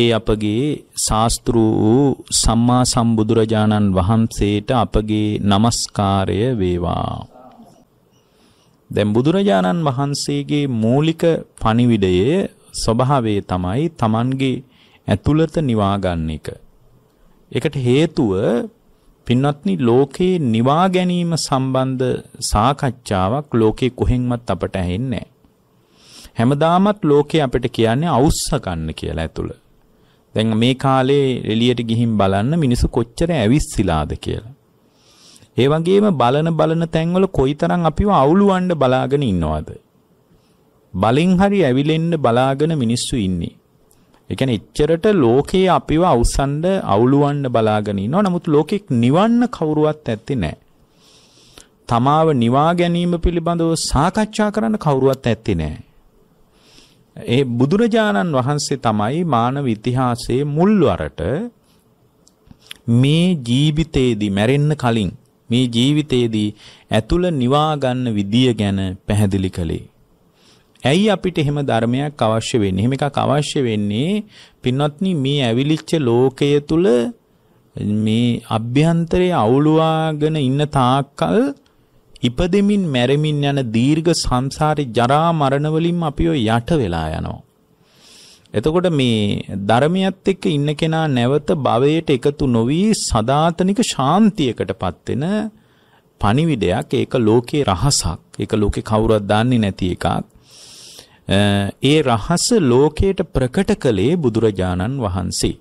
ඒ අපගේ ශාස්ත්‍ර වූ සම්මා සම්බුදුරජාණන් වහන්සේට අපගේ নমස්කාරය වේවා. දැන් බුදුරජාණන් වහන්සේගේ මූලික පණිවිඩයේ ස්වභාවය තමයි Tamanගේ ඇතුළත නිවා ගන්න එක. ඒකට හේතුව පින්වත්නි ලෝකේ නිවා ගැනීම සම්බන්ධ සාකච්ඡාවක් ලෝකේ කොහෙන්වත් අපට ඇහෙන්නේ නැහැ. හැමදාමත් ලෝකේ අපිට කියන්නේ අවුස්සකන්න කියලා ඇතුළ. දැන් මේ කාලේ එළියට ගිහින් බලන්න මිනිස්සු කොච්චර ඇවිස්සීලාද කියලා. ඒ වගේම බලන බලන තැන්වල කොයිතරම් අපිව අවුලවන්න බලාගෙන ඉන්නවද? බලෙන් හරි ඇවිලෙන්න බලාගෙන මිනිස්සු ඉන්නේ. ඒ කියන්නේ එච්චරට ලෝකයේ අපිව අවසන්ඩ අවුලවන්න බලාගෙන ඉන්නවා. නමුත් ලෝකෙක් නිවන්න කවුරුවත් ඇත්තේ නැහැ. තමාව නිවා ගැනීම පිළිබඳව සාකච්ඡා කරන්න කවුරුවත් ඇත්තේ නැහැ. ඒ බුදුරජාණන් වහන්සේ තමයි මානව ඉතිහාසයේ මුල්වරට මේ ජීවිතේදී මැරෙන්න කලින් මේ ජීවිතේදී ඇතුළ නිවා ගන්න විදිය ගැන පැහැදිලි කළේ. ඇයි අපිට එහෙම ධර්මයක් අවශ්‍ය වෙන්නේ? එහෙම එකක් අවශ්‍ය වෙන්නේ පින්වත්නි මේ ඇවිලිච්ච ලෝකය තුල මේ අභ්‍යන්තරයේ අවුලුවාගෙන ඉන්න තාක්කල් ඉපදෙමින් මැරෙමින් යන දීර්ඝ සංසාරේ ජරා මරණ වලින් අපිව යට වෙලා යනවා. එතකොට මේ ධර්මියත් එක්ක ඉන්න කෙනා නැවත භවයට එකතු නොවි සදාතනික ශාන්තියකටපත් වෙන පණිවිඩයක් ඒක ලෝකේ රහසක් ඒක ලෝකේ කවුරුවත් දන්නේ නැති එකක් ඒ රහස ලෝකයට ප්‍රකට කළේ බුදුරජාණන් වහන්සේ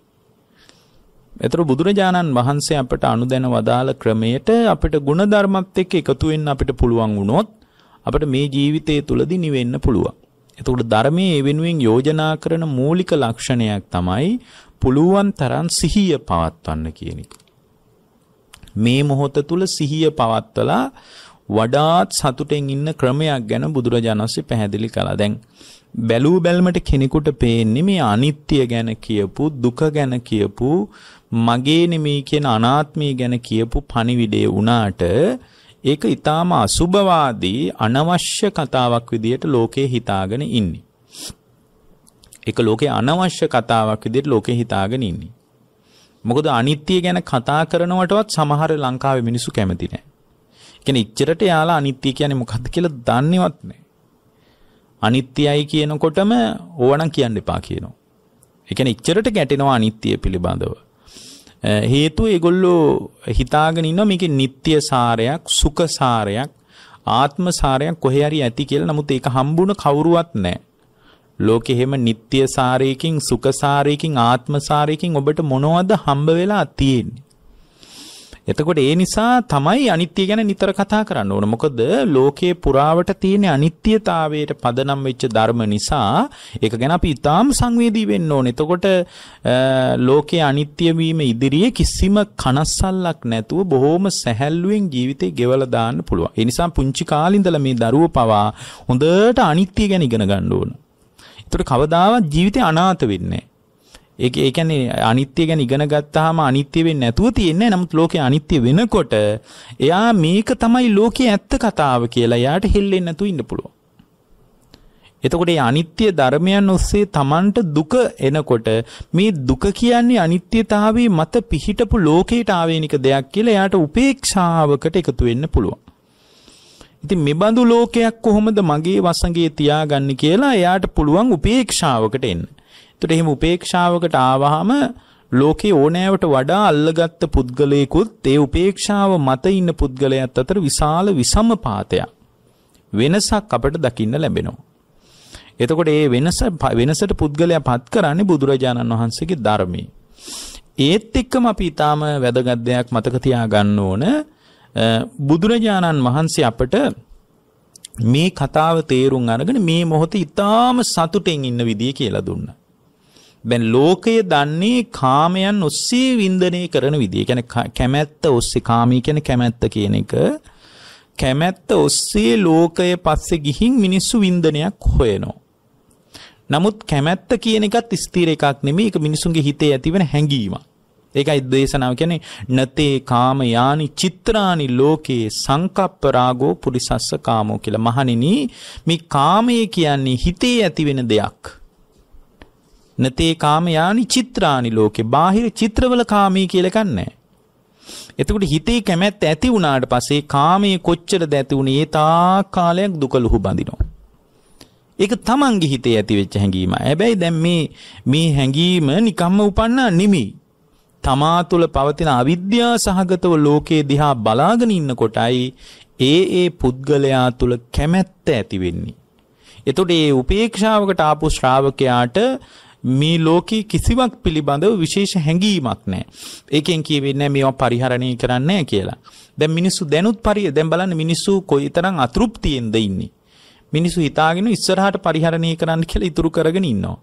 එතකොට බුදුරජාණන් වහන්සේ අපට අනුදැන වදාළ ක්‍රමයට අපිට ಗುಣධර්මත් එක්ක එකතු වෙන්න අපිට පුළුවන් වුණොත් අපිට මේ ජීවිතය තුළදී නිවෙන්න පුළුවන්. එතකොට ධර්මයේ ඒ වෙනුවෙන් යෝජනා කරන මූලික ලක්ෂණයක් තමයි පුළුවන් තරම් සිහිය පවත්වන්න කියන එක. මේ මොහොත තුල සිහිය පවත්වලා වඩාත් සතුටෙන් ඉන්න ක්‍රමයක් ගැන බුදුරජාණන්සේ පැහැදිලි කළා. දැන් බැලූ බැල්මට කෙනෙකුට පේන්නේ මේ අනිත්‍ය ගැන කියපු, දුක ගැන කියපු, මගේ නෙමෙයි කියන අනාත්මය ගැන කියපු පණිවිඩය වුණාට ඒක ඊටාම අසුබවාදී අනවශ්‍ය කතාවක් විදියට ලෝකේ හිතාගෙන ඉන්නේ. ඒක ලෝකේ අනවශ්‍ය කතාවක් විදියට ලෝකේ හිතාගෙන ඉන්නේ. මොකද අනිත්‍ය ගැන කතා කරනවටවත් සමහර ලංකාවේ මිනිස්සු කැමති නැහැ. කියන්නේ ඉච්චරට යාලා අනිත්‍ය කියන්නේ මොකද්ද කියලා දන්නේවත් නැහැ. අනිත්‍යයි කියනකොටම ඕවනම් කියන්න එපා කියනවා. ඒ කියන්නේ ඉච්චරට ගැටෙනවා අනිත්‍ය පිළිබඳව. හේතුව ඒගොල්ලෝ හිතාගෙන ඉන්නවා මේකේ නিত্য සාරයක් සුඛ සාරයක් ආත්ම සාරයක් කොහේ හරි ඇති කියලා නමුත් ඒක හම්බුණ කවුරුවත් නැහැ ලෝකෙ හැම නিত্য සාරයකින් සුඛ සාරයකින් ආත්ම සාරයකින් ඔබට මොනවද හම්බ වෙලා තියෙන්නේ එතකොට ඒ නිසා තමයි අනිත්‍ය ගැන නිතර කතා කරන්න ඕන. මොකද ලෝකයේ පුරාවට තියෙන අනිත්‍යතාවයට පදනම් වෙච්ච ධර්ම නිසා ඒක ගැන අපි ඊටාම් සංවේදී වෙන්න ඕනේ. එතකොට ලෝකයේ අනිත්‍ය වීම ඉදිරියේ කිසිම කනස්සල්ලක් නැතුව බොහොම සැහැල්ලුවෙන් ජීවිතේ ගෙවලා දාන්න පුළුවන්. ඒ නිසා පුංචි කාලේ ඉඳලා මේ දරුව පවා හොඳට අනිත්‍ය ගැන ඉගෙන ගන්න ඕන. ඒතර කවදාවත් ජීවිතේ අනාථ වෙන්නේ නැහැ. ඒක ඒ කියන්නේ අනිත්‍ය ගැන ඉගෙන ගත්තාම අනිත්‍ය වෙන්නේ නැතුව තියෙන්නේ නමුත් ලෝකේ අනිත්‍ය වෙනකොට එයා මේක තමයි ලෝකේ ඇත්ත කතාව කියලා එයාට හෙල්ලෙන්නේ නැතුව ඉන්න පුළුවන්. එතකොට මේ අනිත්‍ය ධර්මයන් ඔස්සේ Tamanට දුක එනකොට මේ දුක කියන්නේ අනිත්‍යතාවයේ මත පිහිටපු ලෝකයට ආවේනික දෙයක් කියලා එයාට උපේක්ෂාවකට එකතු වෙන්න පුළුවන්. ඉතින් මෙබඳු ලෝකයක් කොහොමද මගේ වසඟේ තියාගන්න කියලා එයාට පුළුවන් උපේක්ෂාවකට එන්න. එතකොට එහෙම උපේක්ෂාවකට ආවහම ලෝකේ ඕනෑවට වඩා අල්ලගත්ත පුද්ගලයෙකුත් ඒ උපේක්ෂාව මත ඉන්න පුද්ගලයාත් අතර විශාල විසමපාතයක් වෙනසක් අපට දකින්න ලැබෙනවා. එතකොට ඒ වෙනස වෙනසට පුද්ගලයා පත් කරන්නේ බුදුරජාණන් වහන්සේගේ ධර්මයේ. ඒත් එක්කම අපි ඊටාම වැදගත් දෙයක් මතක තියාගන්න ඕන බුදුරජාණන් වහන්සේ අපට මේ කතාව තේරුම් අරගෙන මේ මොහොතේ ඊටාම සතුටෙන් ඉන්න විදිය කියලා දුන්නා. දැන් ලෝකය දන්නේ කාමයන් ඔස්සේ වින්දනය කරන විදිය. කියන්නේ කැමැත්ත ඔස්සේ කාමී කියන්නේ කැමැත්ත කියන එක. කැමැත්ත ඔස්සේ ලෝකය පස්සේ ගිහින් මිනිස්සු වින්දනයක් හොයනවා. නමුත් කැමැත්ත කියන එකත් ස්ථිර එකක් නෙමෙයි. ඒක මිනිසුන්ගේ හිතේ ඇතිවන හැඟීමක්. ඒකයි දේශනාව කියන්නේ නතේ කාම යානි චිත්‍රානි ලෝකේ සංකප්ප රාගෝ පුරිසස්ස කාමෝ කියලා. මහණෙනි මේ කාමය කියන්නේ හිතේ ඇතිවෙන දෙයක්. නතේ කාම යානි චිත්‍රානි ලෝකේ බාහිර චිත්‍රවල කාමී කියලා එකක් නැහැ. එතකොට හිතේ කැමැත්ත ඇති වුණාට පස්සේ කාමයේ කොච්චරද ඇති වුණේ ඒ තා කාලයක් දුක ලුහු බඳිනවා. ඒක තමන්ගේ හිතේ ඇති වෙච්ච හැඟීම. හැබැයි දැන් මේ මේ හැඟීම නිකම්ම උපන්නා නෙමෙයි. තමා තුළ පවතින අවිද්‍යා සහගතව ලෝකයේ දිහා බලාගෙන ඉන්න කොටයි ඒ ඒ පුද්ගලයා තුළ කැමැත්ත ඇති වෙන්නේ. එතකොට මේ උපේක්ෂාවකට ආපු ශ්‍රාවකයාට මේ ලෝකේ කිසිවක් පිළිබඳව විශේෂ හැඟීමක් නැහැ. ඒකෙන් කියවෙන්නේ මේවා පරිහරණය කරන්නේ කියලා. දැන් මිනිස්සු දැනුත් පරිය දැන් බලන්න මිනිස්සු කොයිතරම් අතෘප්තියෙන්ද ඉන්නේ. මිනිස්සු හිතාගෙන ඉස්සරහට පරිහරණය කරන්න කියලා ඉතුරු කරගෙන ඉන්නවා.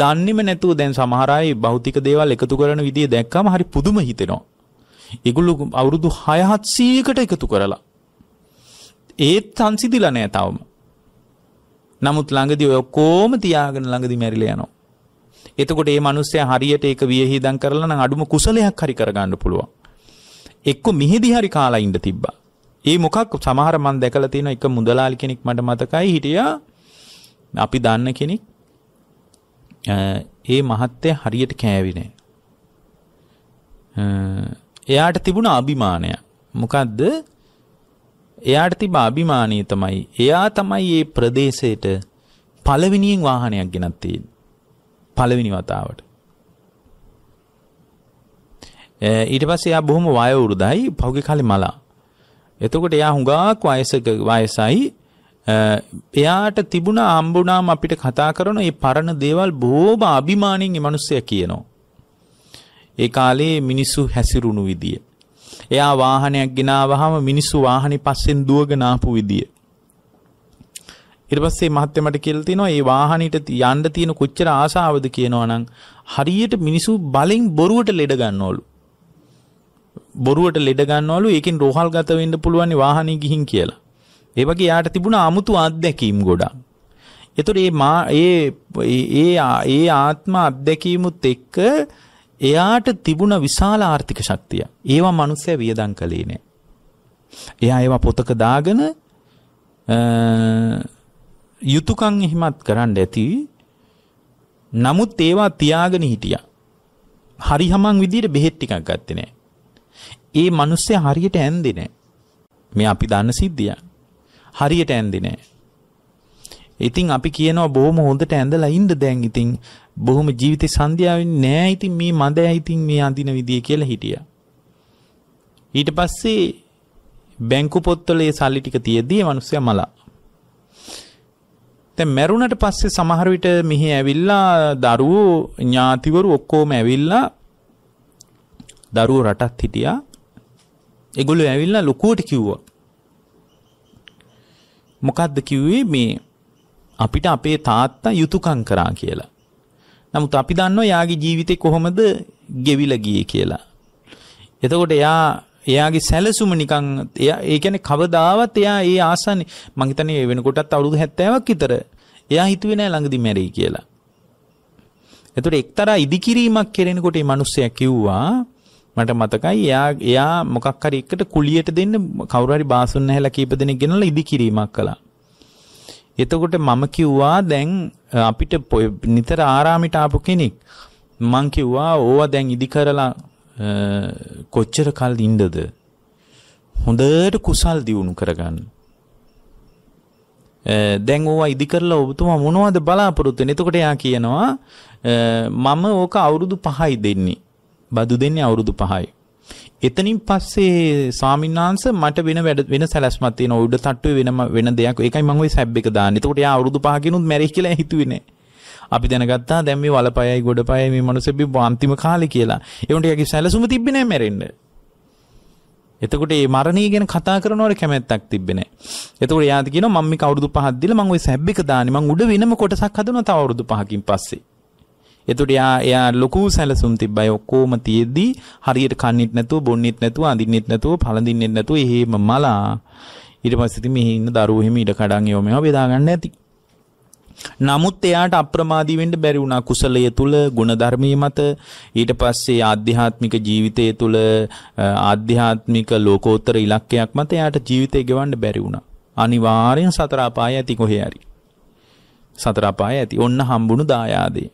දන්නේම නැතුව දැන් සමහර අය භෞතික දේවල් එකතු කරන විදිය දැක්කම හරි පුදුම හිතෙනවා. ඒගොල්ලෝ අවුරුදු 6700කට එකතු කරලා ඒත් සංසිඳිලා නැහැ තවම. නමුත් ළඟදී ඔය ඔක්කොම තියාගෙන ළඟදී මැරිලා යනවා. එතකොට ඒ මනුස්සය හරියට ඒක වියහිදම් කරලා නම් අඩුම කුසලයක් හරි කරගන්න පුළුවන්. එක්ක මිහිදි හරි කාලා ඉන්න තිබ්බා. ඒ මොකක් සමහර මන් දැකලා තියෙන එක මුදලාලි කෙනෙක් මට මතකයි හිටියා. අපි දන්න කෙනෙක්. ඒ මහත්තයා හරියට කෑවේ නෑ. එයාට තිබුණ අභිමානය. මොකද්ද? එයාට තිබ අභිමානය තමයි එයා තමයි මේ ප්‍රදේශයට පළවෙනියෙන් වාහනයක් ගෙනත් තියෙන්නේ. පළවෙනි වතාවට. ඊට පස්සේ එයා බොහොම වයවුරුදයි පහුගිය කාලේ මලා. එතකොට එයා හුඟක් වයසක වයසයි එයාට තිබුණ අම්බුනාම අපිට කතා කරන මේ පරණ දේවල් බොහොම අභිමාණයෙන් මේ මිනිස්සයා කියනවා. ඒ කාලේ මිනිස්සු හැසිරුණු විදිය. එයා වාහනයක් ගෙනාවහම මිනිස්සු වාහනේ පස්සෙන් දුවගෙන ආපු විදිය. ඊට පස්සේ මහත්මයා මට කියලා තිනවා මේ වාහනෙට යන්න තියෙන කොච්චර ආසාවද කියනවනම් හරියට මිනිස්සු බලෙන් බොරුවට ලෙඩ ගන්නවලු. බොරුවට ලෙඩ ගන්නවලු ඒකෙන් රෝහල් ගත වෙන්න පුළුවන් වාහනේ ගිහින් කියලා. ඒ වගේ යාට තිබුණා 아무තු අත්දැකීම් ගොඩක්. ඒතර මේ මා ඒ ඒ ඒ ආත්ම අත්දැකීමුත් එක්ක එයාට තිබුණ විශාල ආර්ථික ශක්තිය. ඒවා මිනිස්සය වියදම් කළේ නෑ. එයා ඒවා පොතක දාගෙන යුතුයකම් එහෙමත් කරන්න ඇති. නමුත් ඒවා තියාගෙන හිටියා. හරි හමන් විදියට බෙහෙත් ටිකක් ගත්තේ නෑ. ඒ මිනිස්සයා හරියට ඇන්දේ නෑ. මේ අපි දන්න සිද්ධිය. හරියට ඇන්දේ නෑ. ඉතින් අපි කියනවා බොහොම හොඳට ඇඳලා ඉන්න දැන් ඉතින් බොහොම ජීවිතේ සන්ධ්‍යාවෙන් නෑ ඉතින් මේ මද ඉතින් මේ අඳින විදිය කියලා හිටියා. ඊට පස්සේ බැංකු පොත්වල ඒ සල්ලි ටික තියදී මිනිස්සයා මලා දැන් මැරුණට පස්සේ සමහර විට මෙහි ඇවිල්ලා දරුවෝ ඥාතිවරු ඔක්කොම ඇවිල්ලා දරුවෝ රටත් හිටියා. ඒගොල්ලෝ ඇවිල්ලා ලොකුවට කිව්වා. මොකද්ද කිව්වේ මේ අපිට අපේ තාත්තා යුතුයකම් කරා කියලා. නමුත් අපි දන්නවා යාගේ ජීවිතේ කොහොමද ගෙවිලා ගියේ කියලා. එතකොට එයා එයාගේ සැලසුම නිකන් එයා ඒ කියන්නේ කවදාවත් එයා ඒ ආසන්නේ මං හිතන්නේ වෙනකොටත් අවුරුදු 70ක් විතර එයා හිතුවේ නෑ ළඟදී මැරෙයි කියලා. එතකොට එක්තරා ඉදිකිරීමක් කෙරෙනකොට මේ මිනිස්සයා කිව්වා මට මතකයි එයා එයා මොකක් හරි එකට කුලියට දෙන්න කවුරු හරි බාසුන් නැහැලා කීප දෙනෙක් ගෙනල්ලා ඉදිකිරීමක් කළා. එතකොට මම කිව්වා දැන් අපිට නිතර ආරාමිට ආපු කෙනෙක් මං කිව්වා ඕවා දැන් ඉදි කරලා කොච්චර කල් ඉන්නද හොඳට කුසල් දියුණු කරගන්න දැන් ඕවා ඉදි කරලා ඔබතුමා මොනවද බලාපොරොත්තු වෙන්නේ එතකොට එයා කියනවා මම ඕක අවුරුදු 5යි දෙන්නේ බදු දෙන්නේ අවුරුදු 5යි එතනින් පස්සේ ස්වාමින්වංශ මට වෙන වැඩ වෙන සැලැස්මක් තියෙනවා උඩ තට්ටුවේ වෙන වෙන දෙයක් ඒකයි මම ওই සැබ් එක දාන්නේ එතකොට එයා අවුරුදු 5 කිනුත් මැරෙයි කියලා හිතුවේ නෑ අපි දැනගත්තා දැන් මේ වලපයයි ගොඩපයයි මේ මිනිස්සු බිබ්බ අන්තිම කාලේ කියලා. ඒවුන්ට යකි සැලසුම තිබ්බේ නැහැ මැරෙන්න. එතකොට මේ මරණය ගැන කතා කරනවට කැමැත්තක් තිබ්බේ නැහැ. එතකොට යාද කියනවා මම මේ කවුරුදු පහක් දීලා මම ওই සැබ් එක දාන්නේ මම උඩ වෙනම කොටසක් හදනවා තව අවුරුදු පහකින් පස්සේ. එතකොට යා එයා ලොකු සැලසුම් තිබ්බයි ඔක්කොම තියෙද්දි හරියට කන්නේත් නැතුව බොන්නේත් නැතුව අඳින්නෙත් නැතුව පළඳින්නෙත් නැතුව එහෙම මලා ඊට පස්සේ ඉතින් මෙහි ඉන්න දරුවෝ එහෙම ඉඩ කඩන් ඒව මේවා බෙදා ගන්න ඇති. නමුත් එයාට අප්‍රමාදී වෙන්න බැරි වුණා කුසලය තුල ගුණධර්මයේ මත ඊට පස්සේ ආධ්‍යාත්මික ජීවිතය තුල ආධ්‍යාත්මික ලෝකෝත්තර ඉලක්කයක් මත එයාට ජීවිතය ගෙවන්න බැරි වුණා. අනිවාර්යෙන් සතර අපාය ඇති කොහේ හරි. සතර අපාය ඇති. ඔන්න හම්බුණු දායාදේ.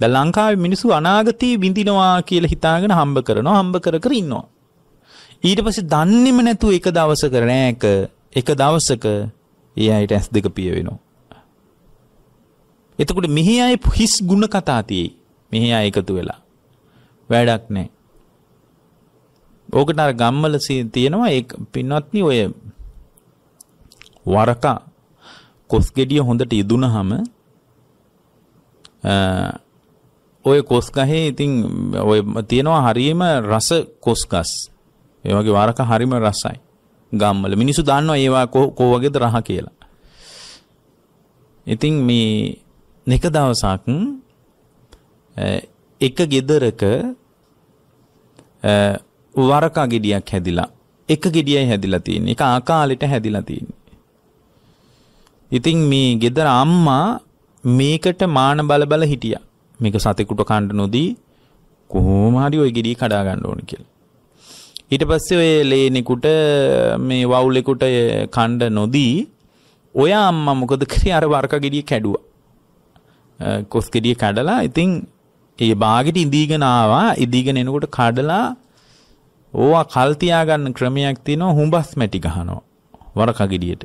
ද ලංකාවේ මිනිස්සු අනාගතේ විඳිනවා කියලා හිතාගෙන හම්බ කරනවා හම්බ කර කර ඉන්නවා. ඊට පස්සේ දන්නේම නැතුව එක දවසක නෑක එක දවසක ඒ අයිට ඇස් දෙක පිය වෙනවා. එතකොට මෙහි අය හිස් ගුණ කතා තියෙයි. මෙහි අය එකතු වෙලා. වැඩක් නැහැ. ඕකට අර ගම්වල තියෙනවා ඒ පින්වත්නි ඔය වරක කොස් ගෙඩිය හොඳට ඉදුණාම ඔය කොස් ගහේ ඉතින් ඔය තියෙනවා හරියම රස කොස් ගස්. ඒ වගේ වරක හරිම රසයි. ගම්වල මිනිස්සු දන්නවා ඒවා කො වගේද රහ කියලා. ඉතින් මේ එක දවසක් එක ගෙදරක වරකා ගෙඩියක් හැදිලා එක ගෙඩියයි හැදිලා තියෙන්නේ. එක ආකාලෙට හැදිලා තියෙන්නේ. ඉතින් මේ ගෙදර අම්මා මේකට මාන බල බල හිටියා. මේක සතෙකුට කන්න නොදී කොහොම හරි ওই ගෙඩිය කඩා ගන්න ඕන කියලා. ඊට පස්සේ ඔය ලේනෙකුට මේ වවුලෙකුට කණ්ඩ නොදී ඔය අම්මා මොකද කරේ අර වරක ගෙඩිය කැඩුවා. කොස්කෙඩිය කඩලා ඉතින් ඒ බාගෙට ඉඳීගෙන ආවා ඉඳීගෙන එනකොට කඩලා ඕවා කල් තියාගන්න ක්‍රමයක් තියෙනවා හුඹස් මැටි ගහනවා වරකගෙඩියට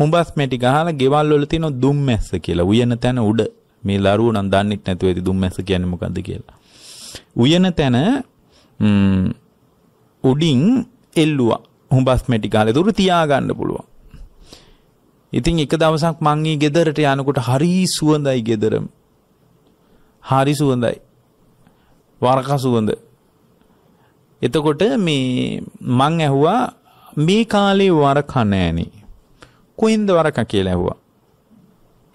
හුඹස් මැටි ගහලා ගෙවල් වල තියෙන දුම්මැස්ස කියලා උයන තැන උඩ මේ ලරුව නම් දන්නේ නැතුව ඇති දුම්මැස්ස කියන්නේ මොකද්ද කියලා උයන තැන උඩින් එල්ලුවා හුඹස් මැටි ගහලා දුර තියාගන්න පුළුවන් ඉතින් එක දවසක් මං ඊ ගෙදරට යනකොට හරි සුවඳයි ගෙදරම. හරි සුවඳයි. වරක සුවඳ. එතකොට මේ මං ඇහුවා මේ කාලේ වරක නැණි. කොයින්ද වරක කියලා ඇහුවා.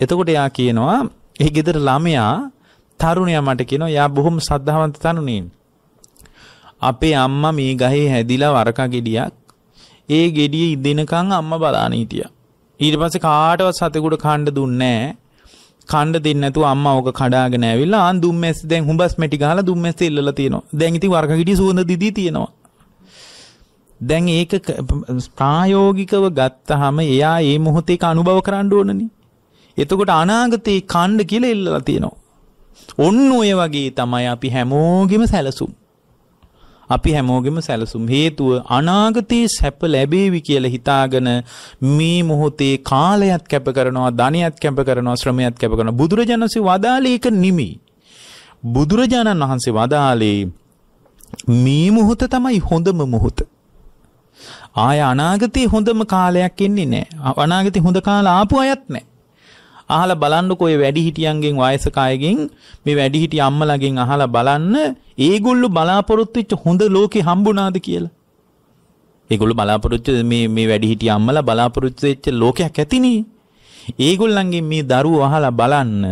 එතකොට යා කියනවා ඒ ගෙදර ළමයා තරුණයා මට කියනවා යා බොහොම සද්ධාවන්ත තරුණින්. අපේ අම්මා මේ ගහේ හැදිලා වරක ගෙඩියක් ඒ ගෙඩිය ඉදෙනකන් අම්මා බලාන හිටියා. ඊට පස්සේ කාටවත් සතෙකුට කන්න දුන්නේ කණ්ඩ දෙන්න නැතුව අම්මා ඕක කඩාගෙන ඇවිල්ලා ආන් දුම්මැස් දැන් හුඹස් මෙටි ගහලා දුම්මැස් ඉල්ලලා තියෙනවා. දැන් ඉතින් වර්ගගිටි සුවඳ දිදී තියෙනවා. දැන් ඒක ප්‍රායෝගිකව ගත්තාම එයා ඒ මොහොතේ අනුභව කරන්න ඕනනේ. එතකොට අනාගතේ කණ්ඩ කියලා ඉල්ලලා තියෙනවා. ඔන්න ඔය වගේ තමයි අපි හැමෝගෙම සැලසුම්. අපි හැමෝගෙම සැලසුම් හේතුව අනාගතයේ සැප ලැබේවි කියලා හිතාගෙන මේ මොහොතේ කාලයත් කැප කරනවා ධනයත් කැප කරනවා ශ්‍රමයත් කැප කරනවා බුදුරජාණන්සේ වදාළේ ඒක නිමි බුදුරජාණන් වහන්සේ වදාළේ මේ මොහොත තමයි හොඳම මොහොත ආය අනාගතයේ හොඳම කාලයක් එන්නේ නැහැ අනාගතේ හොඳ කාලා ආපු අයත් නැහැ අහලා බලන්නකෝ ඔය වැඩිහිටියන්ගෙන් වයසක අයගෙන් මේ වැඩිහිටි අම්මලාගෙන් අහලා බලන්න ඒගොල්ලෝ බලාපොරොත්තු වෙච්ච හොඳ ලෝකේ හම්බුණාද කියලා. ඒගොල්ලෝ බලාපොරොත්තු මේ මේ වැඩිහිටි අම්මලා බලාපොරොත්තු වෙච්ච ලෝකයක් ඇතිනේ. ඒගොල්ලන්ගෙන් මේ දරුවෝ අහලා බලන්න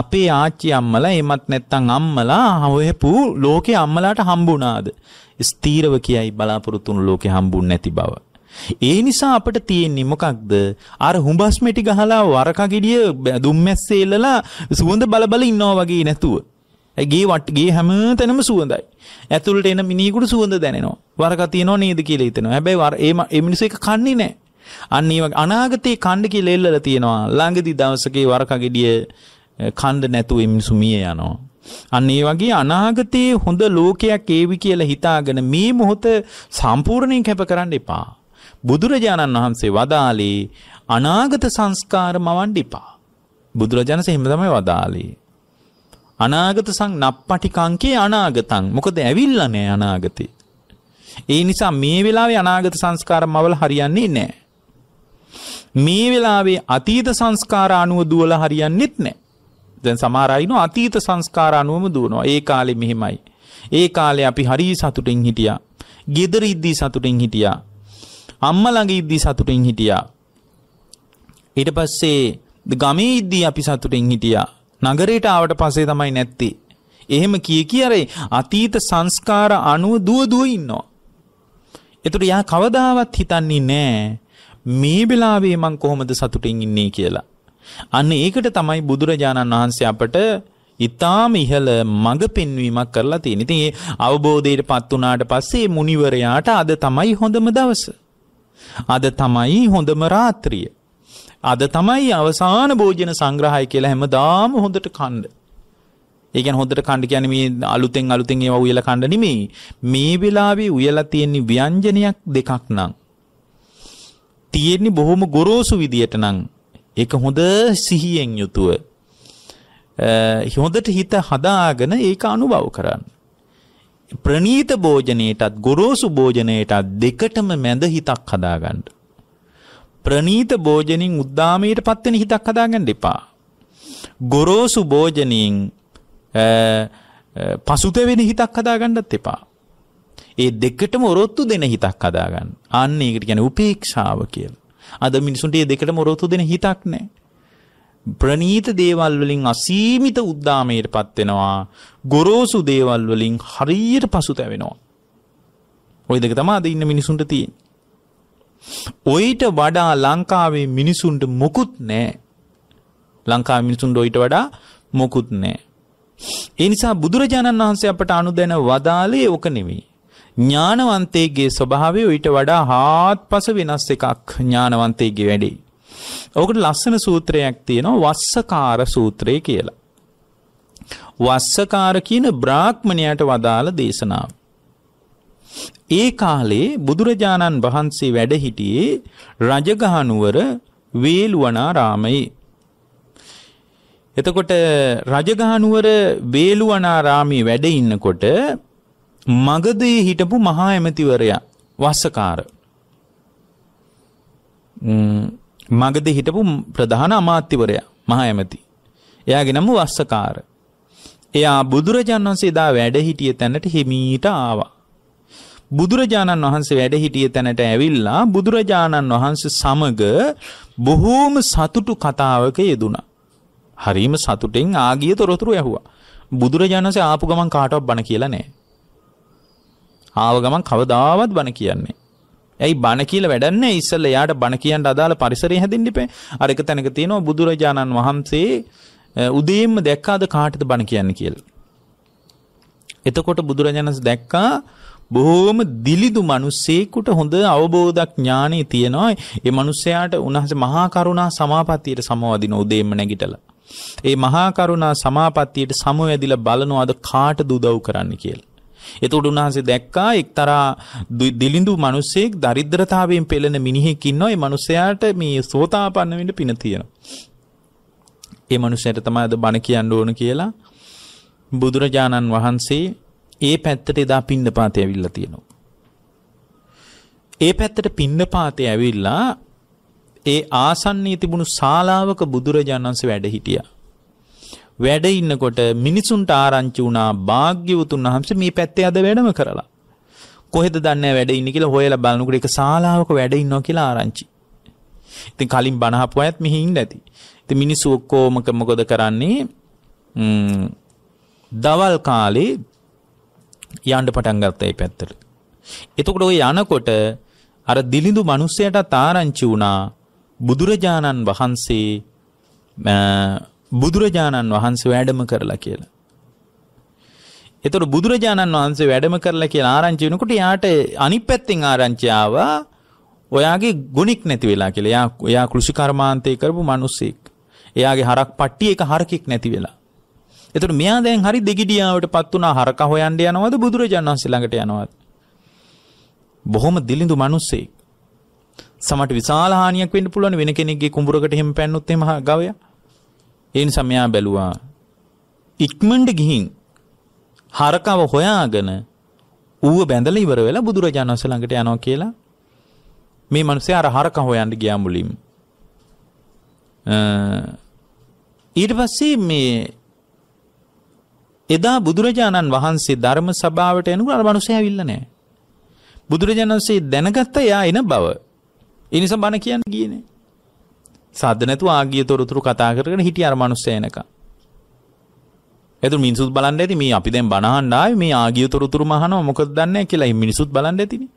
අපේ ආච්චි අම්මලා එමත් නැත්තම් අම්මලා හොයපු ලෝකේ අම්මලාට හම්බුණාද? ස්ථීරව කියයි බලාපොරොත්තුණු ලෝකේ හම්බුන්නේ නැති බව. ඒ නිසා අපට තියෙන්නේ මොකක්ද? අර හුඹස්මෙටි ගහලා වරකගිඩිය දුම්මැස්සේ ඉල්ලලා සුවඳ බලබල ඉන්නවා වගේ නැතුව. ගේ වට ගේ හැම තැනම සුවඳයි. ඇතුළට එන මිනිහෙකුට සුවඳ දැනෙනවා. වරක තියනෝ නේද කියලා හිතෙනවා. හැබැයි ඒ ඒ මිනිස්සු එක කන්නේ නැහැ. අන්න ඒ වගේ අනාගතේ කණ්ඩ කියලා එල්ලලා තියෙනවා. ළඟදී දවසකේ වරකගිඩිය කණ්ඩ නැතුව මිනිස්සු මිය යනවා. අන්න ඒ වගේ අනාගතයේ හොඳ ලෝකයක් ඒවි කියලා හිතාගෙන මේ මොහොත සම්පූර්ණයෙන් කැප කරන්න එපා. බුදුරජාණන් වහන්සේ වදාලේ අනාගත සංස්කාර මවන්න එපා. බුදුරජාණන් හිම තමයි වදාලේ. අනාගත සං නප්පටිකංකේ අනාගතං. මොකද ඇවිල්ලා නෑ අනාගතේ. ඒ නිසා මේ වෙලාවේ අනාගත සංස්කාර මවල හරියන්නේ නෑ. මේ වෙලාවේ අතීත සංස්කාර අණුව දුවලා හරියන්නේත් නැහැ. දැන් සමහර අය නෝ අතීත සංස්කාර අණුවම දුවනවා. ඒ කාලේ මෙහෙමයි. ඒ කාලේ අපි හරි සතුටින් හිටියා. gedara iddi සතුටින් හිටියා. අම්ම ළඟ ඉද්දී සතුටින් හිටියා. ඊට පස්සේ ගමේ ඉද්දී අපි සතුටින් හිටියා. නගරයට ආවට පස්සේ තමයි නැත්ති. එහෙම කිය කියරේ අතීත සංස්කාර අනුව දුව දුව ඉන්නවා. එතුට යා කවදාවත් හිතන්නේ නෑ මේ වෙලාවේ මං කොහොමද සතුටින් ඉන්නේ කියලා. අන්න ඒකට තමයි බුදුරජාණන් වහන්සේ අපට ඉතාම ඉහළ මඟ පෙන්වීමක් කරලා තියෙන. ඉතින් ඒ අවබෝධයට පත් වුණාට පස්සේ මුනිවරයාට අද තමයි හොඳම දවස. අද තමයි හොඳම රාත්‍රිය. අද තමයි අවසාන භෝජන සංග්‍රහය කියලා හැමදාම හොඳට කණ්ඩ. ඒ කියන්නේ හොඳට කණ්ඩ කියන්නේ මේ අලුතෙන් අලුතෙන් ඒවා උයලා කණ්ඩ නෙමෙයි. මේ වෙලාවේ උයලා තියෙන ව්‍යංජනයක් දෙකක් නම් තියෙන්නේ බොහොම ගොරෝසු විදියට නම් ඒක හොඳ සිහියෙන් යුතුව හොඳට හිත හදාගෙන ඒක අනුභව කරන්න. ප්‍රනීත භෝජනයටත් ගොරෝසු භෝජනයටත් දෙකටම මැද හිතක් හදාගන්න. ප්‍රනීත භෝජනින් උද්දාමයට පත්වෙන හිතක් හදාගන්න එපා. ගොරෝසු භෝජනින් පසුතැවෙන හිතක් හදාගන්නත් එපා. ඒ දෙකටම ඔරොත්තු දෙන හිතක් හදාගන්න. අන්න ඒකට කියන්නේ උපේක්ෂාව කියලා. අද මිනිසුන්ට මේ දෙකටම ඔරොත්තු දෙන හිතක් නැහැ. ප්‍රනීත දේවල් වලින් අසීමිත උද්දාමයටපත් වෙනවා. ගොරෝසු දේවල් වලින් හරියට පසුතැවෙනවා. ওই දෙක තමයි අද ඉන්න මිනිසුන්ට තියෙන්නේ. ඔයිට වඩා ලංකාවේ මිනිසුන්ට මොකුත් නැහැ. ලංකාවේ මිනිසුන්ට ඔයිට වඩා මොකුත් නැහැ. ඒ නිසා බුදුරජාණන් වහන්සේ අපට අනුදැන වදාළේ ඕක නෙවෙයි. ඥානවන්තයේගේ ස්වභාවය ඊට වඩා හාත්පස වෙනස් එකක් ඥානවන්තයේගේ වැඩේ. ඕකට ලස්සන සූත්‍රයක් තියෙනවා වස්සකාර සූත්‍රය කියලා. වස්සකාර කියන බ්‍රාහ්මණයට වදාළ දේශනාව. ඒ කාලේ බුදුරජාණන් වහන්සේ වැඩ හිටියේ රජගහනුවර වේළුවනාරාමයේ. එතකොට රජගහනුවර වේළුවනාරාමයේ වැඩ ඉන්නකොට මගදී හිටපු මහා ඇමතිවරයා වස්සකාර මගදී හිටපු ප්‍රධාන අමාත්‍යවරයා මහා ඇමති. එයාගේ නම වස්සකාර. එයා බුදුරජාණන් වහන්සේ දා වැඩ හිටිය තැනට හිමීට ආවා. බුදුරජාණන් වහන්සේ වැඩ හිටිය තැනට ඇවිල්ලා බුදුරජාණන් වහන්සේ සමග බොහෝම සතුටු කතාවක යෙදුණා. හරීම සතුටෙන් ආගිය තොරතුරු ඇහුවා. බුදුරජාණන් වහන්සේ ආපු ගමන් කාටවත් බණ කියලා නැහැ. ආව ගමන් කවදාවත් බණ කියන්නේ ඇයි බණ කියල වැඩන්න ඉස්සල්ල යාට බණ කියන්ට අදාළ පරිසරය හැදින්ඩිපේ අරක තැනක තියෙනවා බුදුරජාණන් වහන්සේ උදේම දැක්කාද කාටද බණ කියන්න කියල්. එතකොට බුදුරජාණන්ස දැක්කා බොහෝම දිලිදු මිනිස්සෙකුට හොඳ අවබෝධක් ඥානෙ තියෙනවා. ඒ මිනිස්සයාට උන්වහන්සේ මහා කරුණා සමාපත්තියට සමවදින උදේම නැගිටලා. ඒ මහා කරුණා සමාපත්තියට සමවැදිලා බලනවාද කාට දුදව් කරන්න කියලා. එතකොට උන්වහන්සේ දැක්කා එක්තරා දිලිඳු මිනිසෙක් දරිද්‍රතාවයෙන් පෙළෙන මිනිහෙක් ඉන්නවා. ඒ මිනිසයාට මේ සෝතාපන්න වෙන්න පින තියෙනවා. ඒ මිනිසයාට තමයි අද බණ කියන්න ඕන කියලා බුදුරජාණන් වහන්සේ ඒ පැත්තට එදා පින්නපාතේ ඇවිල්ලා තියෙනවා. ඒ පැත්තට පින්නපාතේ ඇවිල්ලා ඒ ආසන්නයේ තිබුණු ශාලාවක බුදුරජාණන්සේ වැඩ හිටියා. වැඩ ඉන්නකොට මිනිසුන්ට ආරංචි වුණා භාග්‍යවතුන් වහන්සේ මේ පැත්තේ අද වැඩම කරලා. කොහෙද දන්නේ වැඩ ඉන්නේ කියලා හොයලා බලනකොට ඒක ශාලාවක වැඩ ඉන්නවා කියලා ආරංචි. ඉතින් කලින් බණහපු අයත් මෙහි ඉන්න ඇති. ඉතින් මිනිස්සු ඔක්කොම මොකද කරන්නේ? දවල් කාලේ යන්න පටන් ගත්තා ඒ පැත්තට. එතකොට ඔය යනකොට අර දිලිඳු මිනිස්සයාට ආරංචි වුණා බුදුරජාණන් වහන්සේ බුදුරජාණන් වහන්සේ වැඩම කරලා කියලා. එතකොට බුදුරජාණන් වහන්සේ වැඩම කරලා කියලා ආරංචි වෙනකොට යාට අනිත් පැත්තෙන් ආරංචි ආවා ඔයාගේ ගුණික් නැති වෙලා කියලා. එයා එයා කෘෂිකර්මාන්තේ කරපු මිනිස්සෙක්. එයාගේ හරක් පට්ටි එක හරකෙක් නැති වෙලා. එතකොට මෙයා දැන් හරි දෙගිඩියාවටපත් වුණා හරක හොයන්න යනවද බුදුරජාණන් වහන්සේ ළඟට යනවද? බොහොම දිලිඳු මිනිස්සෙක්. සමට විශාල හානියක් වෙන්න පුළුවන් වෙන කෙනෙක්ගේ කුඹුරකට හිම පැන්නොත් එහෙම ගවයා. ඒ නිසා මෙයා බැලුවා ඉක්මනට ගිහින් හරකව හොයාගෙන ඌව බැඳලා ඉවර වෙලා බුදුරජාණන් වහන්සේ ළඟට යනවා කියලා මේ මිනිස්සේ අර හරක හොයන්න ගියා මුලින්. ඊට පස්සේ මේ එදා බුදුරජාණන් වහන්සේ ධර්ම සභාවට එනකොට අර මිනිස්සයා ඇවිල්ලා නැහැ. බුදුරජාණන් වහන්සේ දැනගත්ත එයා එන බව. ඒ නිසා බණ කියන්න ගියේ නැහැ. සද්ද නැතුව ආගිය තොරතුරු කතා කරගෙන හිටිය අර මිනිස්සයා එනකම්. එතකොට මිනිසුත් බලන්න ඇති මේ අපි දැන් බනහන්න ආවේ මේ ආගිය තොරතුරු මහනවා මොකද දන්නේ කියලා මිනිසුත් බලන්න ඇතිනේ.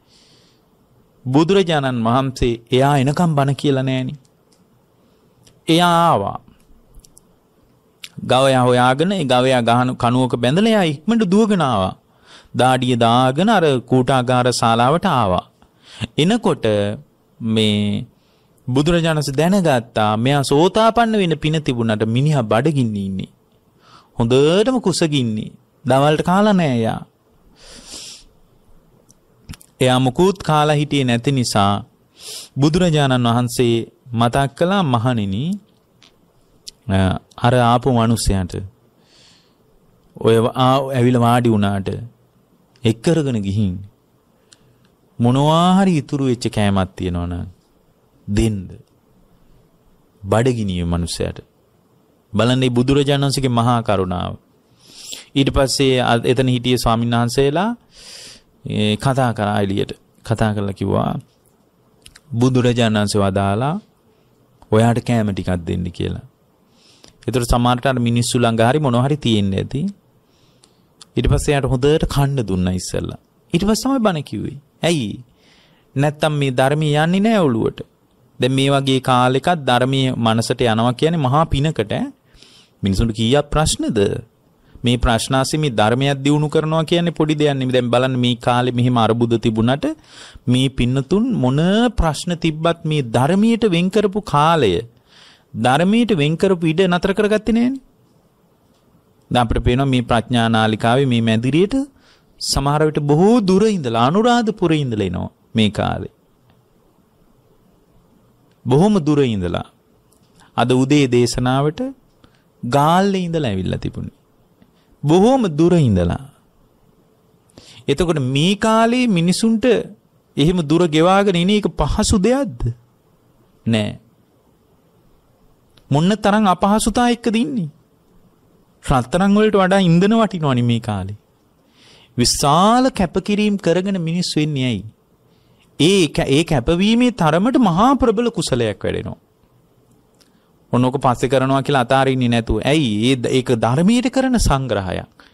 බුදුරජාණන් වහන්සේ එයා එනකම් බන කියලා නෑනේ. එයා ආවා. ගවයා හොයාගෙන ඒ ගවයා ගහන කණුවක බැඳලා එයා ඉක්මනට දුවගෙන ආවා. දාඩිය දාගෙන අර කූටාගාර ශාලාවට ආවා. එනකොට මේ බුදුරජාණන්ස දැනගත්තා මෙයා සෝතාපන්න වෙන පින තිබුණට මිනිහා බඩගින්න ඉන්නේ. හොඳටම කුසගින්නේ. දවල්ට කාලා නෑ එයා. එයා මුකුත් කාලා හිටියේ නැති නිසා බුදුරජාණන් වහන්සේ මතක් කළා මහණෙනි අර ආපු මිනිසයාට ඔය ඇවිල්ලා වාඩි වුණාට එක් කරගෙන ගිහින් මොනවා හරි ඉතුරු වෙච්ච කෑමක් තියෙනවනම් දෙන්න. බඩගිනිය මනුස්සයට. බලන්නේ බුදුරජාණන් වහන්සේගේ මහා කරුණාව. ඊට පස්සේ එතන හිටිය ස්වාමීන් වහන්සේලා කතා කරා එළියට. කතා කරලා කිව්වා බුදුරජාණන් වහන්සේ වදාලා ඔයාට කෑම ටිකක් දෙන්න කියලා. ඒතර සමහරට අර මිනිස්සු ළඟ හරි මොනවා හරි තියෙන්නේ ඇති. ඊට පස්සේ යාට හොඳට කන්න දුන්නා ඉස්සෙල්ලා. ඊට පස්සේ තමයි බණ කිව්වේ. ඇයි? නැත්තම් මේ ධර්මය යන්නේ නැහැ ඔළුවට. දැන් මේ වගේ කාලෙකත් ධර්මයේ මනසට යනවා කියන්නේ මහා පිනකට මිනිසුන්ට කීයක් ප්‍රශ්නද මේ ප්‍රශ්නාසි මේ ධර්මයක් දිනු කරනවා කියන්නේ පොඩි දෙයක් නෙමෙයි. දැන් බලන්න මේ කාලේ මෙහිම අරුබුද තිබුණාට මේ පින්නතුන් මොන ප්‍රශ්න තිබ්බත් මේ ධර්මයට වෙන් කරපු කාලය ධර්මයට වෙන් කරපු ඉඩ නතර කරගත්තේ නෑනේ. දැන් අපිට පේනවා මේ ප්‍රඥා නාලිකාවේ මේ මැදිරියට සමහර විට බොහෝ දුර ඉඳලා අනුරාධපුරේ ඉඳලා එනවා මේ කාලේ. බොහොම දුර ඉඳලා අද උදේ දේශනාවට ගාල්ලේ ඉඳලා ඇවිල්ලා තිබුණේ. බොහොම දුර ඉඳලා. එතකොට මේ කාලේ මිනිසුන්ට එහෙම දුර ගෙවාගෙන ඉන එක පහසු දෙයක්ද? නෑ. මොන්න තරම් අපහසුතා එක්කද ඉන්නේ? රත්තරන් වලට වඩා ඉන්ධන වටිනවනේ මේ කාලේ. විශාල කැපකිරීම් කරගෙන මිනිස් වෙන්නේ ඇයි? ඒ ඒ කැපවීමේ තරමට මහා ප්‍රබල කුසලයක් වැඩෙනවා. ඔන්නෝක පස්සේ කරනවා කියලා අතාරින්නේ නැතුව. ඇයි? ඒක ධර්මීයට කරන සංග්‍රහයක්.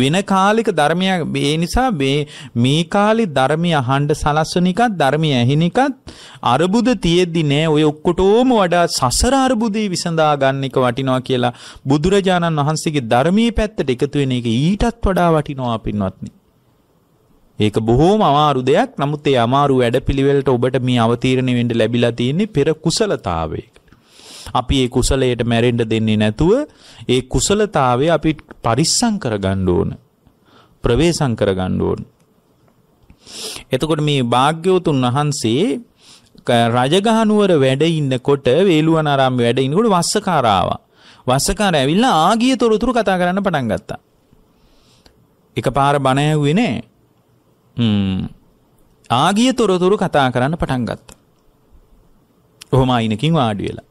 වෙන කාලික ධර්මයක් ඒ නිසා මේ මේ කාලේ ධර්මය අහන්න සලස්වන එකත් ධර්මය ඇහෙන එකත් අරුබුද තියෙද්දි නෑ ඔය ඔක්කොටෝම වඩා සසර අරුබුදේ විසඳා ගන්න එක වටිනවා කියලා බුදුරජාණන් වහන්සේගේ ධර්මයේ පැත්තට එකතු වෙන එක ඊටත් වඩා වටිනවා පින්වත්නි ඒක බොහෝම අමාරු දෙයක්. නමුත් ඒ අමාරු වැඩපිළිවෙලට ඔබට මේ අවතීර්ණ වෙන්න ලැබිලා තියෙන්නේ පෙර කුසලතාවයක. අපි ඒ කුසලයට මැරෙන්න දෙන්නේ නැතුව ඒ කුසලතාවය අපි පරිස්සම් කරගන්න ඕන. ප්‍රවේශම් කරගන්න ඕන. එතකොට මේ භාග්‍යවතුන් වහන්සේ රජගහනුවර වැඩ ඉන්නකොට වේලුවනාරාම වැඩ ඉන්නකොට වස්සකාරාවා. වස්සකාර ඇවිල්ලා ආගිය තොරතුරු කතා කරන්න පටන් ගත්තා. එකපාර බණ ඇහුවේ නෑ. ආගිය තොරතුරු කතා කරන්න පටන් ගත්තා. ඔහොම අයිනකින් වාඩි වෙලා.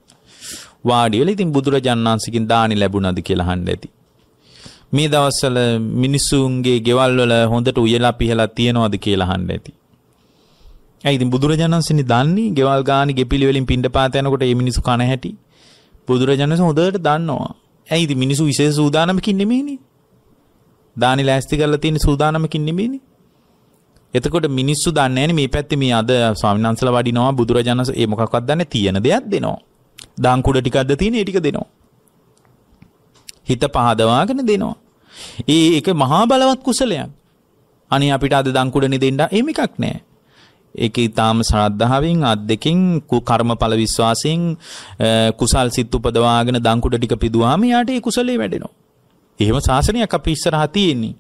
වාඩි වෙලා ඉතින් බුදුරජාණන් වහන්සේකින් දානි ලැබුණාද කියලා අහන්න ඇති. මේ දවස්වල මිනිසුන්ගේ ගෙවල් වල හොඳට උයලා පිහලා තියනවද කියලා අහන්න ඇති. ඇයි ඉතින් බුදුරජාණන් වහන්සේනි දන්නේ ගෙවල් ගානේ ගෙපිලි වලින් පින්ඩපාත යනකොට මේ මිනිසු කන හැටි. බුදුරජාණන් වහන්සේ හොඳට දන්නවා. ඇයි ඉතින් මිනිසු විශේෂ සූදානමකින් නෙමෙයිනේ. දානි ලෑස්ති කරලා තියෙන සූදානමකින් නෙමෙයිනේ. එතකොට මිනිස්සු දන්නේ මේ පැත්තේ මේ අද ස්වාමිනාන්සලා වඩිනවා බුදුරජාණන් ඒ මොකක්වත් දන්නේ තියෙන දෙයක් දෙනවා. දාන් කුඩ ටිකක්ද තියෙන ඒ ටික දෙනවා. හිත පහදවාගෙන දෙනවා. ඒ ඒක මහා බලවත් කුසලයක්. අනේ අපිට අද දන් කුඩනේ දෙන්න එහෙම එකක් නැහැ. ඒක ඊටාම ශ්‍රද්ධාවෙන් අත් දෙකින් කර්මඵල විශ්වාසයෙන් කුසල් සිත් උපදවාගෙන දන් කුඩ ටික පිදුවාම යාට ඒ කුසලයේ වැඩෙනවා. එහෙම ශාසනයක් අපි ඉස්සරහා තියෙන්නේ.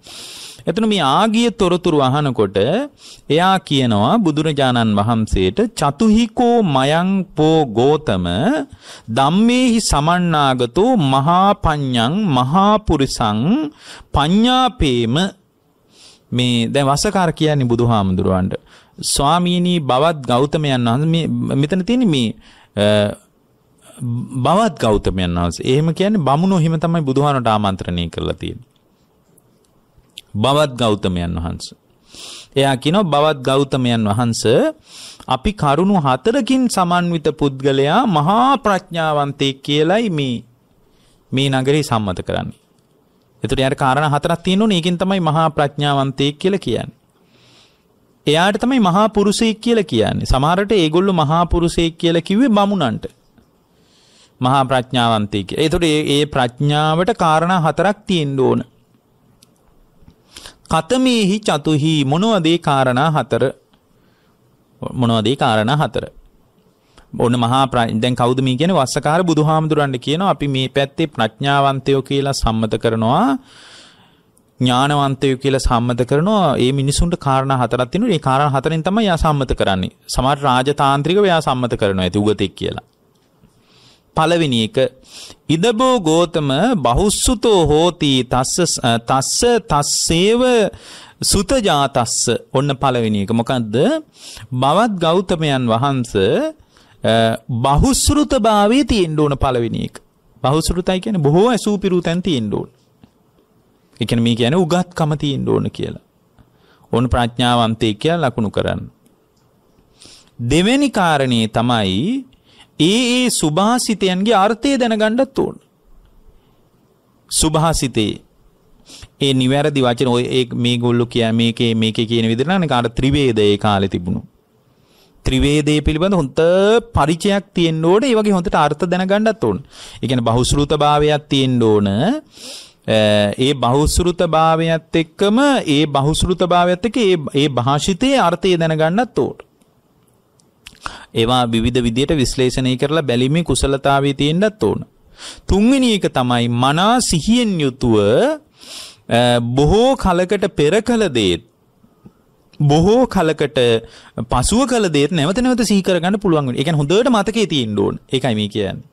එතන මේ ආගිය තොරතුරු අහනකොට එයා කියනවා බුදුරජාණන් වහන්සේට චතුහිකෝ මයං පෝ ගෝතම ධම්මේහි සමන්නාගතෝ මහා පඤ්ඤං මහා පුරිසං පඤ්ඤාපේම මේ දැන් වසකාර කියන්නේ බුදුහාමුදුරුවන්ට ස්වාමීනි බවත් ගෞතමයන් වහන්සේ මෙතන තියෙන මේ බවත් ගෞතමයන් වහන්සේ. එහෙම කියන්නේ බමුණෝ හිම තමයි බුදුහාමට ආමන්ත්‍රණය කරලා තියෙන්නේ. බවත් ගෞතමයන් වහන්ස. එයා කියනවා බවත් ගෞතමයන් වහන්ස අපි කරුණු හතරකින් සමන්විත පුද්ගලයා මහා ප්‍රඥාවන්තයෙක් කියලයි මේ මේ නගරේ සම්මත කරන්නේ. එතකොට යාට කාරණා හතරක් තියෙනවනේ. ඒකෙන් තමයි මහා ප්‍රඥාවන්තයෙක් කියලා කියන්නේ. එයාට තමයි මහා පුරුෂයෙක් කියලා කියන්නේ. සමහරට ඒගොල්ලෝ මහා පුරුෂයෙක් කියලා කිව්වේ බමුණන්ට. මහා ප්‍රඥාවන්තයෙක් කියලා. එතකොට මේ ප්‍රඥාවට කාරණා හතරක් තියෙන්න ඕනේ. කතමේහි චතුහි මොනවදේ කාරණා හතර මොනවදේ කාරණා හතර ඔන්න මහා දැන් කවුද මේ කියන්නේ වස්සකාර බුදුහාමුදුරන්ට කියනවා අපි මේ පැත්තේ ප්‍රඥාවන්තයෝ කියලා සම්මත කරනවා ඥානවන්තයෝ කියලා සම්මත කරනවා ඒ මිනිසුන්ට කාරණා හතරක් තියෙනවා ඒ කාරණා හතරෙන් තමයි යා සම්මත කරන්නේ සමහර රාජතාන්ත්‍රිකව යා සම්මත කරනවා ඇති උගතෙක් කියලා පළවෙනි එක ඉදබෝ ගෝතම බහුස්සුතෝ හෝති තස්ස තස්ස තස්සේව සුතජාතස්ස ඔන්න පළවෙනි එක මොකද්ද බවත් ගෞතමයන් වහන්ස බහුස්ෘත භාවයේ තියෙන්න ඕන පළවෙනි එක බහුස්ෘතයි කියන්නේ බොහෝ ඇසූපිරු තැන් තියෙන්න ඕන ඒ කියන්නේ මේ කියන්නේ උගත්කම තියෙන්න ඕන කියලා ඕන ප්‍රඥාවන්තය කියලා ලකුණු කරන්න දෙවෙනි කාරණේ තමයි ඒ ඒ සුභාසිතයන්ගේ අර්ථය දැනගණ්ඩත් ඕන. සුභාසිතයේ ඒ නිවැරදි වචන ඔය මේ ගොල්ලු කිය මේකේ මේක කියන විදිරන කාට ත්‍රිවේදයේ කාලෙ තිබුණු. ත්‍රිවේදයේ පිළිබඳ හොඳ පරිචයක් තියෙන්න ඕන ඒ වගේ හොඳට අර්ථ දැනගන්නත් ඕන. ඒ කියන්නේ බහුශෘතභාවයක් තියෙන්න ඕන. ඒ බහුශෘතභාවයත් එක්කම ඒ බහුශෘතභාවයත් එක්ක ඒ ඒ භාෂිතයේ අර්ථය දැනගන්නත් ඕන. ඒවා විවිධ විදියට විශ්ලේෂණය කරලා බැලීමේ කුසලතාවය තියෙන්නත් ඕන. තුන්වෙනි එක තමයි මනා සිහියෙන් යුතුව බොහෝ කලකට පෙර කළ දේත් බොහෝ කලකට පසුව කළ දේත් නැවත නැවත සිහි කරගන්න පුළුවන් වෙනවා. ඒ කියන්නේ හොඳට මතකයේ තියෙන්න ඕන. ඒකයි මේ කියන්නේ.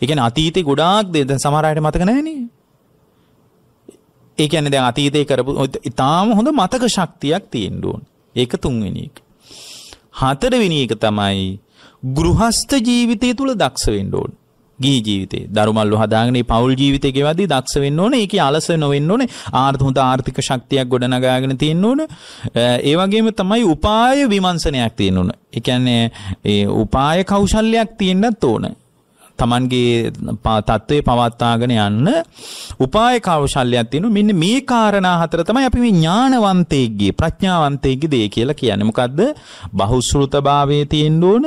ඒ කියන්නේ අතීතේ ගොඩාක් දේ දැන් සමහර අයට මතක නැහැ නේ. ඒ කියන්නේ දැන් අතීතේ කරපු ඉතාලම හොඳ මතක ශක්තියක් තියෙන්න ඕන. ඒක තුන්වෙනි එක. හතරවෙනි එක තමයි ගෘහස්ත ජීවිතය තුළ දක්ෂ වෙන්න ඕන. ගිහි ජීවිතේ දරුමල්ලු හදාගෙන පවුල් ජීවිතේ ගෙවද්දී දක්ෂ වෙන්න ඕනේ. ඒකේ අලස නොවෙන්න ඕනේ. ආර්ථ හොඳ ආර්ථික ශක්තියක් ගොඩනගාගෙන තියෙන්න ඕන. ඒ වගේම තමයි උපාය විමර්ශනයක් තියෙන්න ඕන. ඒ කියන්නේ ඒ උපාය කෞශල්‍යයක් තියෙන්නත් ඕනේ. Tamanගේ தત્ත්වය පවත්වාගෙන යන්න උපාය කෞශල්‍යයක් තියෙනවා. මෙන්න මේ காரணා හතර තමයි අපි මේ ඥානවන්තයෙක්ගේ ප්‍රඥාවන්තයෙක්ගේ දේ කියලා කියන්නේ. මොකද්ද? බහුශෘතභාවයේ තියෙන්න ඕන.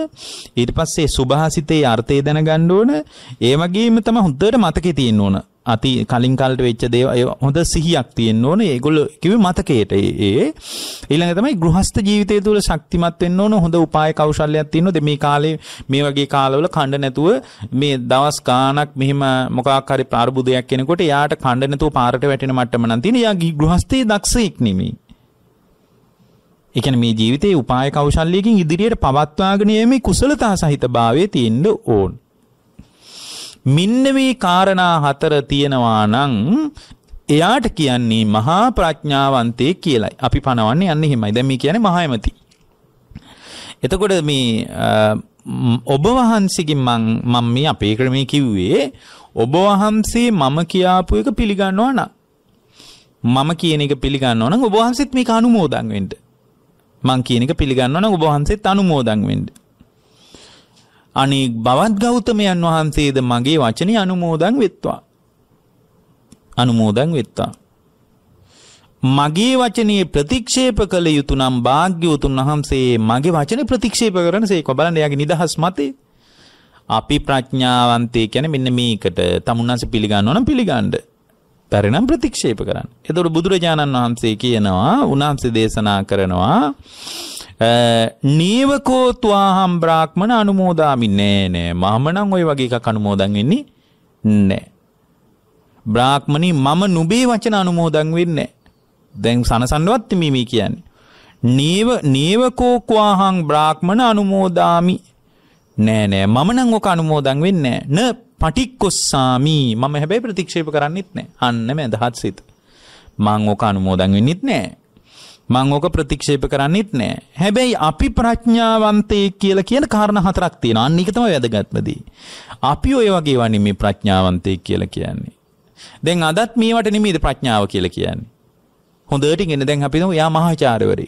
ඊට පස්සේ සුභාසිතේ අර්ථය දැනගන්න ඕන. ඒ වගේම තමයි හොඳට මතකේ තියෙන්න ඕන. අති කලින් කල්ට වෙච්ච දේව හොඳ සිහියක් තියෙන්න ඕන ඒගොල්ල කිව්වේ මතකයට ඒ ඊළඟ තමයි ගෘහස්ත ජීවිතය තුළ ශක්තිමත් වෙන්න ඕන හොඳ උපාය කෞශල්‍යයක් තියෙනවද මේ කාලේ මේ වගේ කාලවල කණ්ඩ නැතුව මේ දවස් ගාණක් මෙහෙම මොකක් හරි පාරබුදයක් කෙනකොට එයාට කණ්ඩ නැතුව පාරට වැටෙන මට්ටම නම් තියෙන එයා ගෘහස්තයේ දක්ෂයෙක් නෙමෙයි ඒ කියන්නේ මේ ජීවිතයේ උපාය කෞශල්‍යයකින් ඉදිරියට පවත්වාගෙන යීමේ කුසලතා සහිත භාවයේ තියෙන්න ඕනේ මින්නවී කාරණා හතර තියෙනවා නං එයාට කියන්නේ මහා ප්‍රඥාවන්තය කියලයි අපි පනවන්නේ යන්න හෙමයි දැම කියන මහයමති. එතකොට මේ ඔබ වහන්සේගේ මං මේ අපේ ක්‍රමය කිව්වේ ඔබ වහන්සේ මම කියාපු එක පිළිගන්නවා නම් මම කියන එක පිළිගන්නවා නම් ඔබ වහන්සේත් මේක අනුමෝදන් වෙන්න. මං කියන එක පිළිගන්නවා නම් ඔබ වහන්සේත් අනුමෝදන් වෙන්න. අනේ බවත් ගෞතමයන් වහන්සේද මගේ වචනේ අනුමෝදන් වෙත්වා. අනුමෝදන් වෙත්වා. මගේ වචනේ ප්‍රතික්ෂේප කළ යුතු නම් භාග්‍යවතුන් වහන්සේ මගේ වචනේ ප්‍රතික්ෂේප කරන සේකව බලන්න එයාගේ නිදහස් මතේ. අපි ප්‍රඥාවන්තය කියන්නේ මෙන්න මේකට තමුන්නාස පිළිගන්නව නම් පිළිගන්න. පරිණම් ප්‍රතික්ෂේප කරන්න. එතකොට බුදුරජාණන් වහන්සේ කියනවා උන්වහන්සේ දේශනා කරනවා නීවකෝතුවාහම් බ්‍රාහ්මණ අනුමෝදාමි නෑ නෑ මම නම් ওই වගේ එකක් අනුමෝදන් වෙන්නේ නෑ. බ්‍රාහ්මණි මම නුඹේ වචන අනුමෝදන් වෙන්නේ දැන් සනසන්නවත් මේ කියන්නේ. නීව නීවකෝක්වාහං බ්‍රාහ්මණ අනුමෝදාමි නෑ නෑ මම නම් ඔක අනුමෝදන් වෙන්නේ නෑ. න පටික්කොස්සාමි මම හැබැයි ප්‍රතික්ෂේප කරන්නෙත් නෑ. අන්න මම අදහත් සිත. මං ඔක අනුමෝදන් වෙන්නෙත් නෑ. මං ඕක ප්‍රතික්ෂේප කරන්නෙත් නෑ. හැබැයි අපි ප්‍රඥාවන්තයෙක් කියලා කියන කාරණා හතරක් තියෙනවා. අන්න ඒක තමයි වැදගත්මදී. අපි ඔය වගේ වනි මේ ප්‍රඥාවන්තයෙක් කියලා කියන්නේ. දැන් අදත් මේවට නෙමෙයිද ප්‍රඥාව කියලා කියන්නේ. හොඳට ඉගෙන දැන් අපි දමු යා මහාචාර්යවරේ.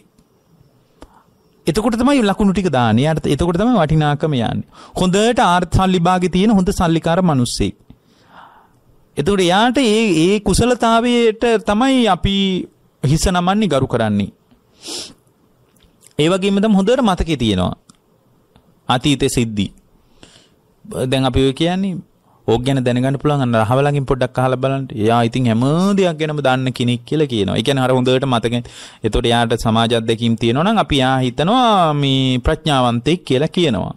එතකොට තමයි ලකුණු ටික දාන්නේ. යාට එතකොට තමයි වටිනාකම යන්නේ. හොඳට ආර්ථ සල්ලි භාගේ තියෙන හොඳ සල්ලිකාර මිනිස්සෙක්. එතකොට යාට ඒ ඒ කුසලතාවයට තමයි අපි හිස නමන්නේ ගරු කරන්නේ. ඒ වගේම තමයි හොඳට මතකේ තියෙනවා. අතීතේ සිද්ධි. දැන් අපි ඔය කියන්නේ ඕක ගැන දැනගන්න පුළුවන් අන්න රහවලගෙන් පොඩ්ඩක් අහලා බලන්න. එයා ඉතින් හැම දෙයක් ගැනම දන්න කෙනෙක් කියලා කියනවා. ඒ කියන්නේ අර හොඳට මතකෙන්. එතකොට එයාට සමාජ අධ්‍යක්ීම් තියෙනවා නම් අපි එයා හිතනවා මේ ප්‍රඥාවන්තයෙක් කියලා කියනවා.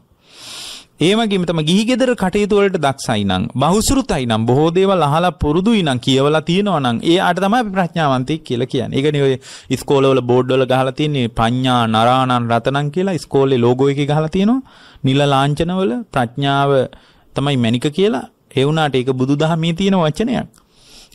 ඒවගේම තම ගිහිගෙදර කටයුතුවලට දක්සයි නම් බහුසුරුතයි නම් බොහෝ දේවල් අහලා පුරුදුයි නම් කියවලා තියෙනවා නම් ඒ අට තමයි අපි ප්‍රඥාවන්තයෙක් කියලා කියන්නේ. ඒකනේ ඔය ඉස්කෝලවල බෝඩ් වල ගහලා තියෙන්නේ පඤ්ඤා නරාණන් රතනන් කියලා ඉස්කෝලේ ලෝගෝ එකේ ගහලා තියෙනවා. නිල ලාංඡනවල ප්‍රඥාව තමයි මැනික කියලා. ඒ වුණාට ඒක බුදුදහමේ තියෙන වචනයක්.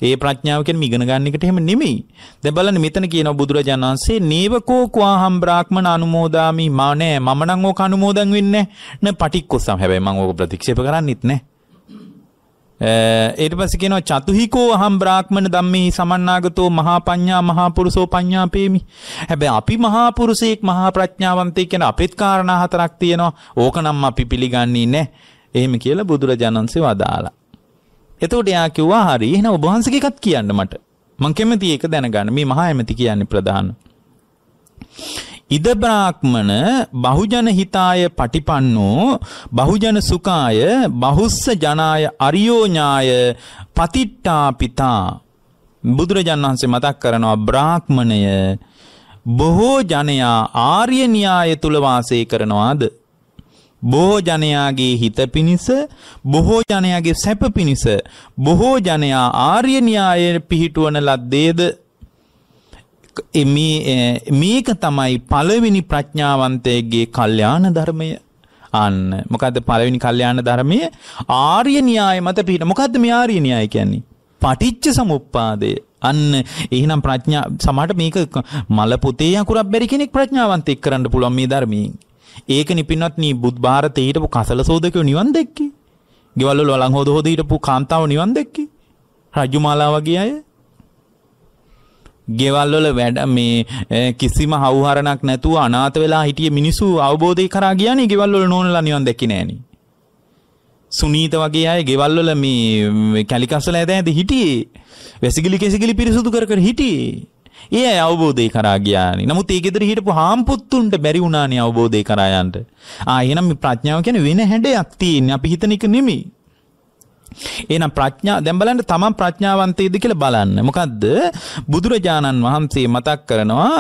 ඒ ප්‍රඥාව කියන්නේ ඉගෙන ගන්න එකට එහෙම නෙමෙයි. දැන් බලන්න මෙතන කියනවා බුදුරජාණන් වහන්සේ නේවකෝ ක්වාහම් බ්‍රාහ්මණ අනුමෝදාමි මා නෑ මම නම් ඕක අනුමෝදන් වෙන්නේ නෑ න පටික්කොසම් හැබැයි මම ඕක ප්‍රතික්ෂේප කරන්නෙත් නෑ. ඊට පස්සේ කියනවා චතුහිකෝ අහම් බ්‍රාහ්මණ ධම්මේ සමන්නාගතෝ මහා පඤ්ඤා මහා පුරුෂෝ පඤ්ඤාපේමි. හැබැයි අපි මහා පුරුෂයෙක් මහා ප්‍රඥාවන්තයෙක් කියන අපිත් කාරණා හතරක් තියෙනවා. ඕකනම් අපි පිළිගන්නේ නැහැ. එහෙම කියලා බුදුරජාණන්සේ වදාලා. එතකොට එයා කිව්වා හරි එහෙනම් ඔබ වහන්සේගේ එකක් කියන්න මට. මං කැමති ඒක දැනගන්න. මේ මහා ඇමති කියන්නේ ප්‍රධාන. ඉද බ්‍රාහ්මණ බහුජන හිතාය පටිපන්නෝ බහුජන සුඛාය බහුස්ස ජනාය අරියෝ ඥාය පතිට්ඨා පිතා බුදුරජාණන් වහන්සේ මතක් කරනවා බ්‍රාහ්මණය බොහෝ ජනයා ආර්ය න්‍යාය තුල වාසය කරනවාද බොහෝ ජනයාගේ හිත පිණිස බොහෝ ජනයාගේ සැප පිණිස බොහෝ ජනයා ආර්ය න්‍යාය පිහිටුවන ලද්දේද මේක තමයි පළවෙනි ප්‍රඥාවන්තයගේ කල්යාණ ධර්මය අන්න මොකද පළවෙනි කල්යාණ ධර්මය ආර්ය න්‍යාය මත පිහිට මොකද්ද මේ ආර්ය න්‍යාය කියන්නේ පටිච්ච සමුප්පාදය අන්න එහෙනම් ප්‍රඥා සමහරට මේක මල පොතේ අකුරක් බැරි කෙනෙක් ප්‍රඥාවන්තෙක් කරන්න පුළුවන් මේ ධර්මයෙන් ඒක නිපින්නත් නී බුද්ධාරතේ හිටපු කසල සෝදකයෝ නිවන් දැක්කේ. ගෙවල් වල වළං හොද හොද හිටපු කාන්තාව නිවන් දැක්කේ. රජුමාලා වගේ අය. ගෙවල් වල වැඩ මේ කිසිම හවුහරණක් නැතුව අනාථ වෙලා හිටිය මිනිස්සු අවබෝධය කරා ගියානේ ගෙවල් වල නෝනලා නිවන් දැක්කේ නෑනේ. සුනීත වගේ අය ගෙවල් වල මේ කැලිකස්සල ඇද ඇද හිටියේ. වැසිකිලි කෙසිකිලි පිරිසුදු කර කර හිටියේ. ඒ අවබෝධය කරා ගියානි. නමුත් ඒ ගෙදර හිටපු හාම්පුත්තුන්ට බැරි වුණානේ අවබෝධය කරා යන්න. ආ එහෙනම් මේ ප්‍රඥාව කියන්නේ වෙන හැඩයක් තියෙන්නේ. අපි හිතන එක නෙමෙයි. එහෙනම් ප්‍රඥා දැන් බලන්න තමන් ප්‍රඥාවන්තයද කියලා බලන්න. මොකද්ද? බුදුරජාණන් වහන්සේ මතක් කරනවා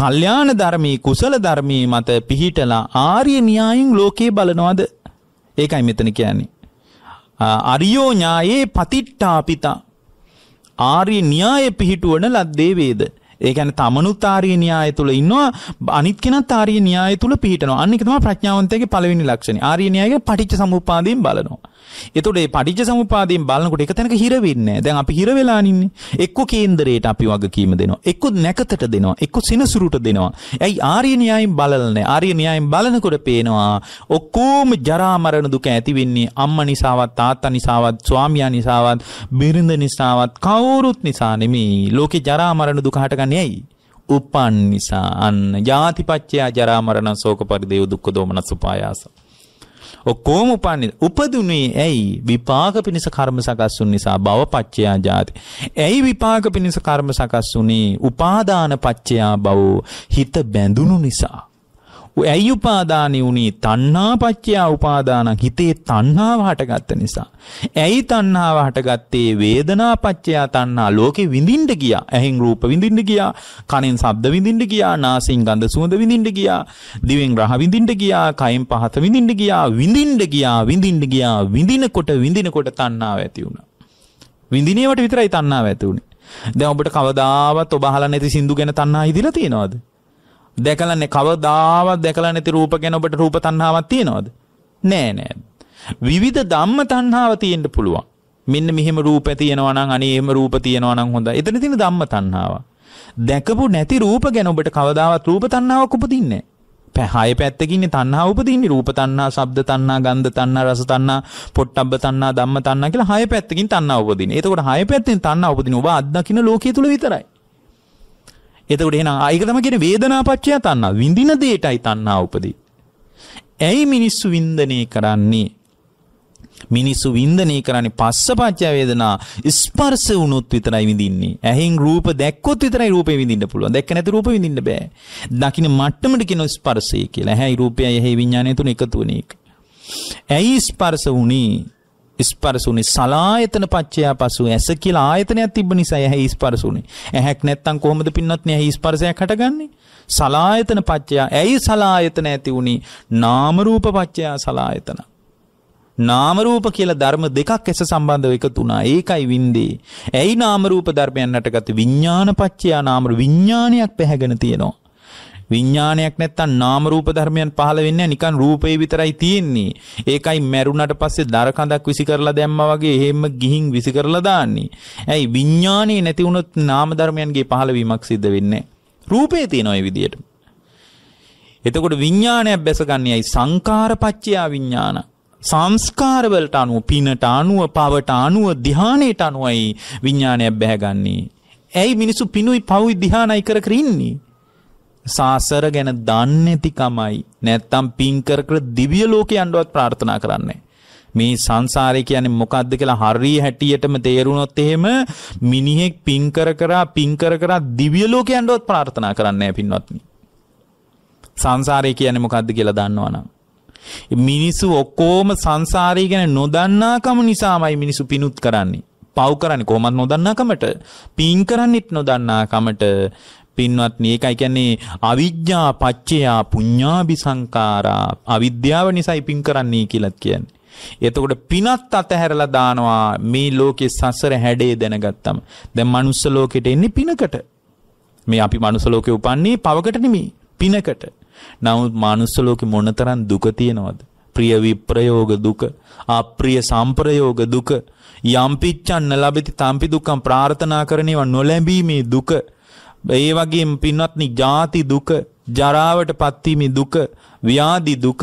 කල්යාණ ධර්මී කුසල ධර්මී මත පිහිටලා ආර්ය න්‍යායෙන් ලෝකේ බලනවාද? ඒකයි මෙතන කියන්නේ. අරියෝ ඥායේ පතිට්ඨාපිතා ආර්ය න්‍යාය පිහිටුවන ලද්දේ වේද. ඒ කියන්නේ තමනුත් ආර්ය න්‍යාය තුල ඉන්නවා අනිත් කෙනත් ආර්ය න්‍යාය තුල පිහිටනවා. අන්න ඒක තමයි ප්‍රඥාවන්තයාගේ පළවෙනි ලක්ෂණය. ආර්ය න්‍යායගේ පටිච්ච සමුප්පාදයෙන් බලනවා. එතුට පටිච සමුපාදයෙන් බලන්නකොට එක තැනක හිරවෙන්න දැන් අපි හිරවෙලානින්න එක්ක කේන්දරයට අපි වගකීම දෙනවා එක්කො නැකතට දෙනවා එක්කො සෙනසුරුට දෙනවා ඇයි ආර්යණයායින් බලන ආර්යණයායින් බලනකොට පේනවා ඔක්කෝම ජරාමරණ දුක ඇතිවෙන්නේ අම්ම නිසාවත් තාත්තා නිසාවත් ස්වාමයා නිසාවත් බිරිඳ නිසාවත් කවුරුත් නිසා නෙමේ ලෝකෙ ජරාමරණ දුක හටගන්නේ ඇයි උපන් නිසා අන්න ජාතිපච්චයා ජරාමරණ සෝක පරිදේව දුක්ඛ දෝමනස් උපායාස ඔක්කොම උපන්නේ උපදුනේ ඇයි විපාක පිණිස කර්ම සකස් වූ නිසා භව පච්චයා ජාති ඇයි විපාක පිණිස කර්ම සකස් වුනේ උපාදාන පච්චයා භව හිත බැඳුණු නිසා ඇයි උපාදානෙ උනේ තණ්හා පත්‍ය උපාදානං හිතේ තණ්හාව හටගත්ත නිසා. ඇයි තණ්හාව හටගත්තේ වේදනා පත්‍ය තණ්හා ලෝකෙ විඳින්න ගියා. ඇහෙන් රූප විඳින්න ගියා, කනෙන් ශබ්ද විඳින්න ගියා, නාසයෙන් ගඳ සුවඳ විඳින්න ගියා, දිවෙන් රහ විඳින්න ගියා, කයින් පහත විඳින්න ගියා, විඳින්න ගියා, විඳින්න ගියා, විඳිනකොට විඳිනකොට තණ්හාව ඇති වුණා. විඳිනේවට විතරයි තණ්හාව ඇති උනේ. දැන් ඔබට කවදාවත් ඔබ අහලා නැති සින්දු ගැන තණ්හා හිතිලා තියෙනවද? දැකලන්නේ කවදාවත් දැකලා නැති රූප ගැන ඔබට රූප තණ්හාවක් තියනවද? නෑ නෑ. විවිධ ධම්ම තණ්හාව තියෙන්න පුළුවන්. මෙන්න මෙහෙම රූප තියෙනවා නම් අනේ එහෙම රූප තියෙනවා නම් හොඳයි. එතන තියෙන ධම්ම තණ්හාව. දැකපු නැති රූප ගැන ඔබට කවදාවත් රූප තණ්හාවක් උපදින්නේ නෑ. පහය පැත්තකින්නේ තණ්හා උපදින්නේ රූප තණ්හා, ශබ්ද තණ්හා, ගන්ධ තණ්හා, රස තණ්හා, පොට්ටබ්බ තණ්හා, ධම්ම තණ්හා කියලා හය පැත්තකින් තණ්හා උපදින්නේ. එතකොට හය පැත්තෙන් තණ්හා උපදින ඔබ අත්දකින්න ලෝකයේ තුල විතරයි. එතකොට එහෙනම් ඒක තමයි කියන්නේ වේදනාපච්චය තණ්හා. විඳින දෙයටයි තණ්හා උපදී. ඇයි මිනිස්සු වින්දනය කරන්නේ? මිනිස්සු වින්දනය කරන්නේ පස්සපච්චය වේදනා ස්පර්ශ වුණොත් විතරයි විඳින්නේ. ඇහෙන් රූප දැක්කොත් විතරයි රූපේ විඳින්න පුළුවන්. දැක්ක නැති රූප විඳින්න බෑ. දකින්න මට්ටමට කියන ස්පර්ශය කියලා. ඇහැයි රූපයයි ඇහි විඥානය තුන එකතු වෙන එක. ඇයි ස්පර්ශ වුණේ? ස්පර්සුනේ සලායතන පච්චයා පසු ඇස කියලා ආයතනයක් තිබ්බ නිසා ඇහි ස්පර්සුනේ. ඇහක් නැත්තම් කොහොමද පින්නත් නේ ඇහි ස්පර්ශයක් හටගන්නේ? සලායතන පච්චයා ඇයි සලායතන ඇති වුනේ? නාම රූප පච්චයා සලායතන. නාම රූප කියලා ධර්ම දෙකක් ඇස සම්බන්ධව එකතු වුණා. ඒකයි වින්දේ. ඇයි නාම රූප ධර්මයන් නැටගත් විඥාන පච්චයා නාම විඥානයක් පැහැගෙන තියෙනවා. විඥානයක් නැත්තම් නාම රූප ධර්මයන් පහළ වෙන්නේ නිකන් රූපේ විතරයි තියෙන්නේ. ඒකයි මැරුණට පස්සේ දර කඳක් විසි කරලා දැම්මා වගේ එහෙම ගිහින් විසි කරලා දාන්නේ. ඇයි විඥානේ නැති වුණොත් නාම ධර්මයන්ගේ පහළවීමක් සිද්ධ වෙන්නේ රූපේ තියෙන ওই විදියට. එතකොට විඥානය බැසගන්නේයි සංකාරපච්චයා විඥානා සංස්කාරවලට අනුව පිනට අනුව පවට අනුව ධානයට අනුවයි විඥානය බැහැගන්නේ. ඇයි මිනිසු පිනුයි පවුයි ධානයි කර කර ඉන්නේ? සාසර ගැන දන්නේතිකමයි නැත්තම් පින් කර කර දිව්‍ය ලෝකේ යන්නවත් ප්‍රාර්ථනා කරන්නේ. මේ සංසාරය කියන්නේ මොකද්ද කියලා හරිය හැටියටම තේරුණොත් එහෙම මිනිහෙක් පින් කර කරා පින් කර කරා දිව්‍ය ලෝකේ යන්නවත් ප්‍රාර්ථනා කරන්නේ නැහැ පින්වත්නි. සංසාරය කියන්නේ මොකද්ද කියලා දන්නවනම් මිනිස්සු ඔක්කොම සංසාරය ගැන නොදන්නාකම නිසාමයි මිනිස්සු පිනුත් කරන්නේ. පව් කරන්නේ කොහොමත් නොදන්නාකමට පින් කරන්නෙත් නොදන්නාකමට පින්වත්නි ඒකයි කියන්නේ අවිජ්ජා පච්චයා පුඤ්ඤාභි සංකාරා අවිද්‍යාව නිසායි පින් කරන්නේ කියලාත් කියන්නේ. එතකොට පිනත් අතහැරලා දානවා මේ ලෝකේ සසර හැඩේ දැනගත්තම. දැන් manuss ලෝකෙට එන්නේ පිනකට. මේ අපි manuss ලෝකේ උපන්නේ පවකට නෙමෙයි පිනකට. නමුත් manuss ලෝකේ මොනතරම් දුක තියෙනවද? ප්‍රිය විප්‍රයෝග දුක, අප්‍රිය සම්ප්‍රයෝග දුක, යම්පිච්ඡන්න ලැබිති තම්පි දුක්ඛම් ප්‍රාර්ථනා කරණේව නොලැබීමේ දුක ඒ වගේම පින්වත්නි ජාති දුක, ජරාවට පත්වීමේ දුක, ව්‍යාධි දුක,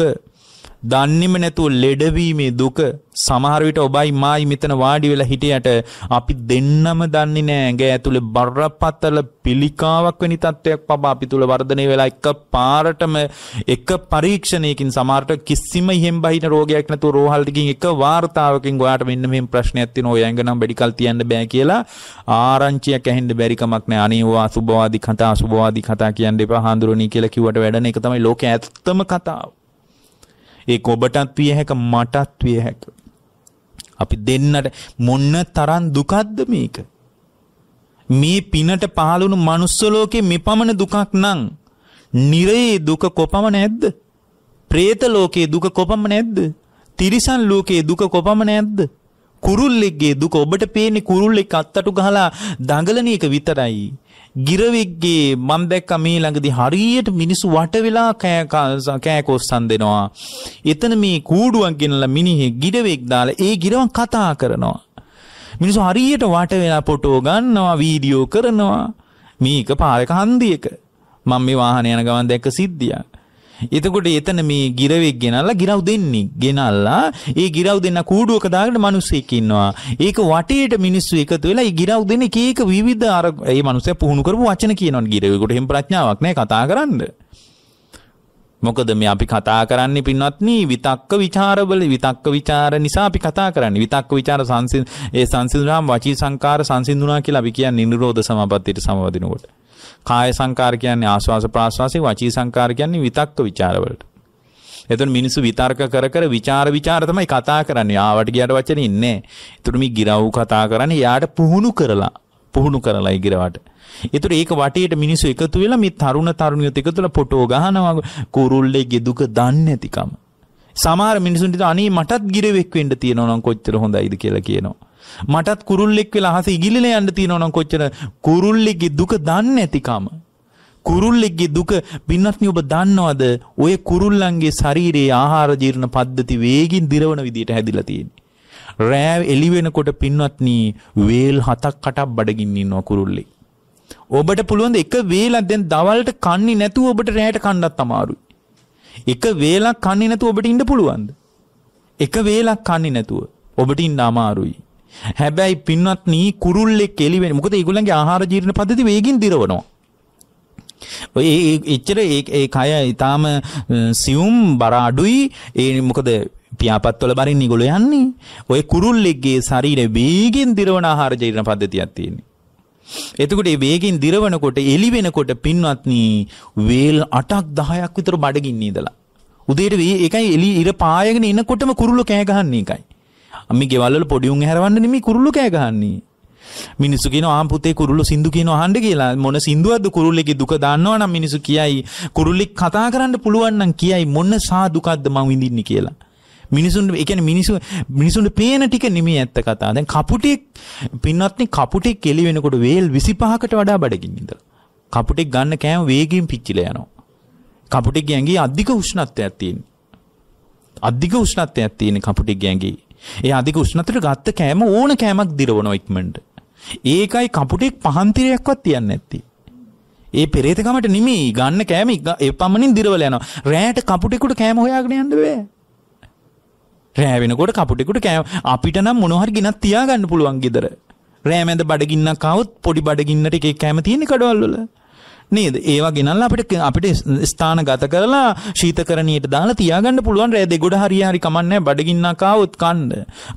දන්නෙම නැතුව ලෙඩවීමේ දුක සමහර විට ඔබයි මායි මෙතන වාඩි වෙලා හිටියට අපි දෙන්නම දන්නේ නෑ ඇඟ ඇතුලේ බරපතල පිළිකාවක් වෙනි තත්වයක් පවා අපි තුල වර්ධනය වෙලා එක පාරටම එක පරීක්ෂණයකින් සමහරට කිසිම ඉහෙම් බහින රෝගයක් නැතුව රෝහල් ටිකින් එක වார்த்தාවකින් ඔයාට මෙන්න මෙහෙම ප්‍රශ්නයක් තියෙනවා ඔය ඇඟ නම් බෙඩිකල් තියන්න බෑ කියලා ආරංචියක් ඇහෙන්න බැරි කමක් නෑ අනේවා සුබවාදී කතා සුබවාදී කතා කියන්න එපා හාඳුරණී කියලා කිව්වට වැඩන එක තමයි ලෝකේ ඇත්තම කතාව ඒක ඔබටත් විය හැක මටත් විය හැක. අපි දෙන්නට මොන්න තරම් දුකක්ද මේක? මේ පිනට පහළුණු manuss ලෝකේ මෙපමණ දුකක් නම් නිරේ දුක කොපමණ නැද්ද? പ്രേත ලෝකේ දුක කොපමණ නැද්ද? තිරිසන් ලෝකේ දුක කොපමණ නැද්ද? කුරුල්ලෙක්ගේ දුක ඔබට පේන්නේ කුරුල්ලෙක් අත්තටු ගහලා දඟලන එක විතරයි. ගිරවෙක්ගේ මම දැක්ක මේ ළඟදී හරියට මිනිස්සු වට වෙලා කෑකොස්සන් දෙනවා. එතන මේ කූඩුවක් ගෙනලා මිනිහෙ ගිරවෙක් දාලා ඒ ගිරවන් කතා කරනවා. මිනිස්සු හරියට වට වෙලා ෆොටෝ ගන්නවා, වීඩියෝ කරනවා. මේක පාරක හන්දියක. මම මේ වාහනේ යන ගමන් දැක්ක සිද්ධියක්. එතකොට එතන මේ ගිරවෙක් ගෙනල්ලා ගිරව් දෙන්නේ ගෙනල්ලා ඒ ගිරව් දෙන්න කූඩුවක දාගෙන මිනිස්සෙක් ඉන්නවා ඒක වටේට මිනිස්සු එකතු වෙලා ඒ ගිරව් දෙන එක එක විවිධ අර ඒ මිනිස්සයා පුහුණු කරපු වචන කියනවා ගිරවෙකුට එහෙම ප්‍රඥාවක් නැහැ කතා කරන්න මොකද මේ අපි කතා කරන්නේ පින්වත්නි විතක්ක ਵਿਚාරවල විතක්ක ਵਿਚාර නිසා අපි කතා කරන්නේ විතක්ක ਵਿਚාර සංසිඳ ඒ සංසිඳුනාම වචී සංකාර සංසිඳුනා කියලා අපි කියන්නේ නිරෝධ සමාපත්තියට සමවදිනකොට කාය සංකාර කියන්නේ ආස්වාස ප්‍රාස්වාසයේ වචී සංකාර කියන්නේ විතක්ක ਵਿਚාරවලට. එතන මිනිස්සු විතර්ක කර කර ਵਿਚාර ਵਿਚාර තමයි කතා කරන්නේ. ආවට ගියාට වචනේ ඉන්නේ. ඒතර මේ ගිරව් කතා කරන්නේ යාට පුහුණු කරලා පුහුණු කරලා ඉගිරවට. ඒතර ඒක වටේට මිනිස්සු එකතු වෙලා මේ තරුණ තරුණියොත් එකතු වෙලා ෆොටෝ ගහනවා කුරුල්ලෙක්ගේ දුක දන්නේ නැතිකම. සමහර මිනිසුන්ට අනේ මටත් ගිරවෙක් වෙන්න තියෙනවා නම් කොච්චර හොඳයිද කියලා කියනවා. මටත් කුරුල්ලෙක් වෙලා අහස ඉගිලිල යන්න තියෙනවා නම් කොච්චර කුරුල්ලෙක්ගේ දුක දන්නේ නැතිකම කුරුල්ලෙක්ගේ දුක පින්වත්නි ඔබ දන්නවද ඔය කුරුල්ලන්ගේ ශරීරයේ ආහාර ජීර්ණ පද්ධති වේගින් දිරවන විදියට හැදිලා තියෙන්නේ රෑ එළි වෙනකොට පින්වත්නි වේල් හතක් කටක් බඩගින්න ඉන්නවා කුරුල්ලෙක් ඔබට පුළුවන් එක වේලක් දැන් දවල්ට කන්නේ නැතුව ඔබට රැයට කන්නත් අමාරුයි. එක වේලක් කන්නේ නැතුව ඔබට ඉන්න පුළුවන්ද? එක වේලක් කන්නේ නැතුව ඔබට ඉන්න අමාරුයි. හැබැයි පින්වත් නී කුරුල්ලෙක් එළිවෙන මොකද ඒගොල්ලන්ගේ ආහාර ජීර්ණ පද්ධති වේගින් දිරවනවා. ඔය එච්චර ඒ කය ඊටාම සියුම් බර අඩුයි ඒ මොකද පියාපත්වල බරින් නිගොල්ලෝ යන්නේ. ඔය කුරුල්ලෙක්ගේ ශරීරය වේගින් දිරවන ආහාර ජීර්ණ පද්ධතියක් තියෙන්නේ. එතකොට මේ වේගින් දිරවනකොට එළි වෙනකොට පින්වත්නි වේල් 8ක් 10ක් විතර බඩගින්න ඉඳලා. උදේට ඒකයි එළි ඉර පායගෙන එනකොටම කුරුල්ලෝ කෑ ගහන්නේ ඒකයි. අම්මි ගෙවල්වල පොඩි උන් හැරවන්න නෙමෙයි කුරුල්ලෝ කෑ ගහන්නේ මිනිස්සු කියන ආම්පුතේ කුරුල්ලු සින්දු කියන අහන්න කියලා මොන සින්දුවක්ද කුරුල්ලෙගේ දුක දන්නවා නම් මිනිස්සු කියයි කුරුල්ලෙක් කතා කරන්න පුළුවන් නම් කියයි මොන සා දුකක්ද මං විඳින්නේ කියලා මිනිසුන් ඒ කියන්නේ මිනිසු මිනිසුන්ට පේන ටික නෙමෙයි ඇත්ත කතාව. දැන් කපුටෙක් පින්වත්නි කපුටෙක් කෙලි වෙනකොට වේල් 25කට වඩා බඩගින් ඉඳලා. කපුටෙක් ගන්න කෑම වේගයෙන් පිච්චිලා යනවා. කපුටෙක්ගේ ඇඟේ අධික උෂ්ණත්වයක් තියෙන. අධික උෂ්ණත්වයක් තියෙන කපුටෙක්ගේ ඇඟේ. ඒ අධික උෂ්ණතර ගත්ත කෑම ඕන කෑමක් දිරවන ඉක්මනට. ඒකයි කපුටෙක් පහන්තිරයක්වත් තියන්නේ නැත්තේ. ඒ පෙරේතකමට නෙමෙයි ගන්න කෑම ඒ පමණින් දිරවල යනවා. රෑට කපුටෙකුට කෑම හොයාගෙන යන්න බෑ. රෑ වෙනකොට කපුටෙකුට කෑම අපිට නම් මොනවා හරි ගිනක් තියාගන්න පුළුවන් ගෙදර. රෑ මැද බඩගින්නක් આવොත් පොඩි බඩගින්නට එකේ කෑම තියෙන කඩවල් වල. නේද ඒවා ගෙනල්ලා අපිට අපිට ස්ථානගත කරලා ශීතකරණයට දාලා තියාගන්න පුළුවන් රෑ දෙගොඩ හරිය හරි කමන්නේ බඩගින්නක් ආවොත් කන්න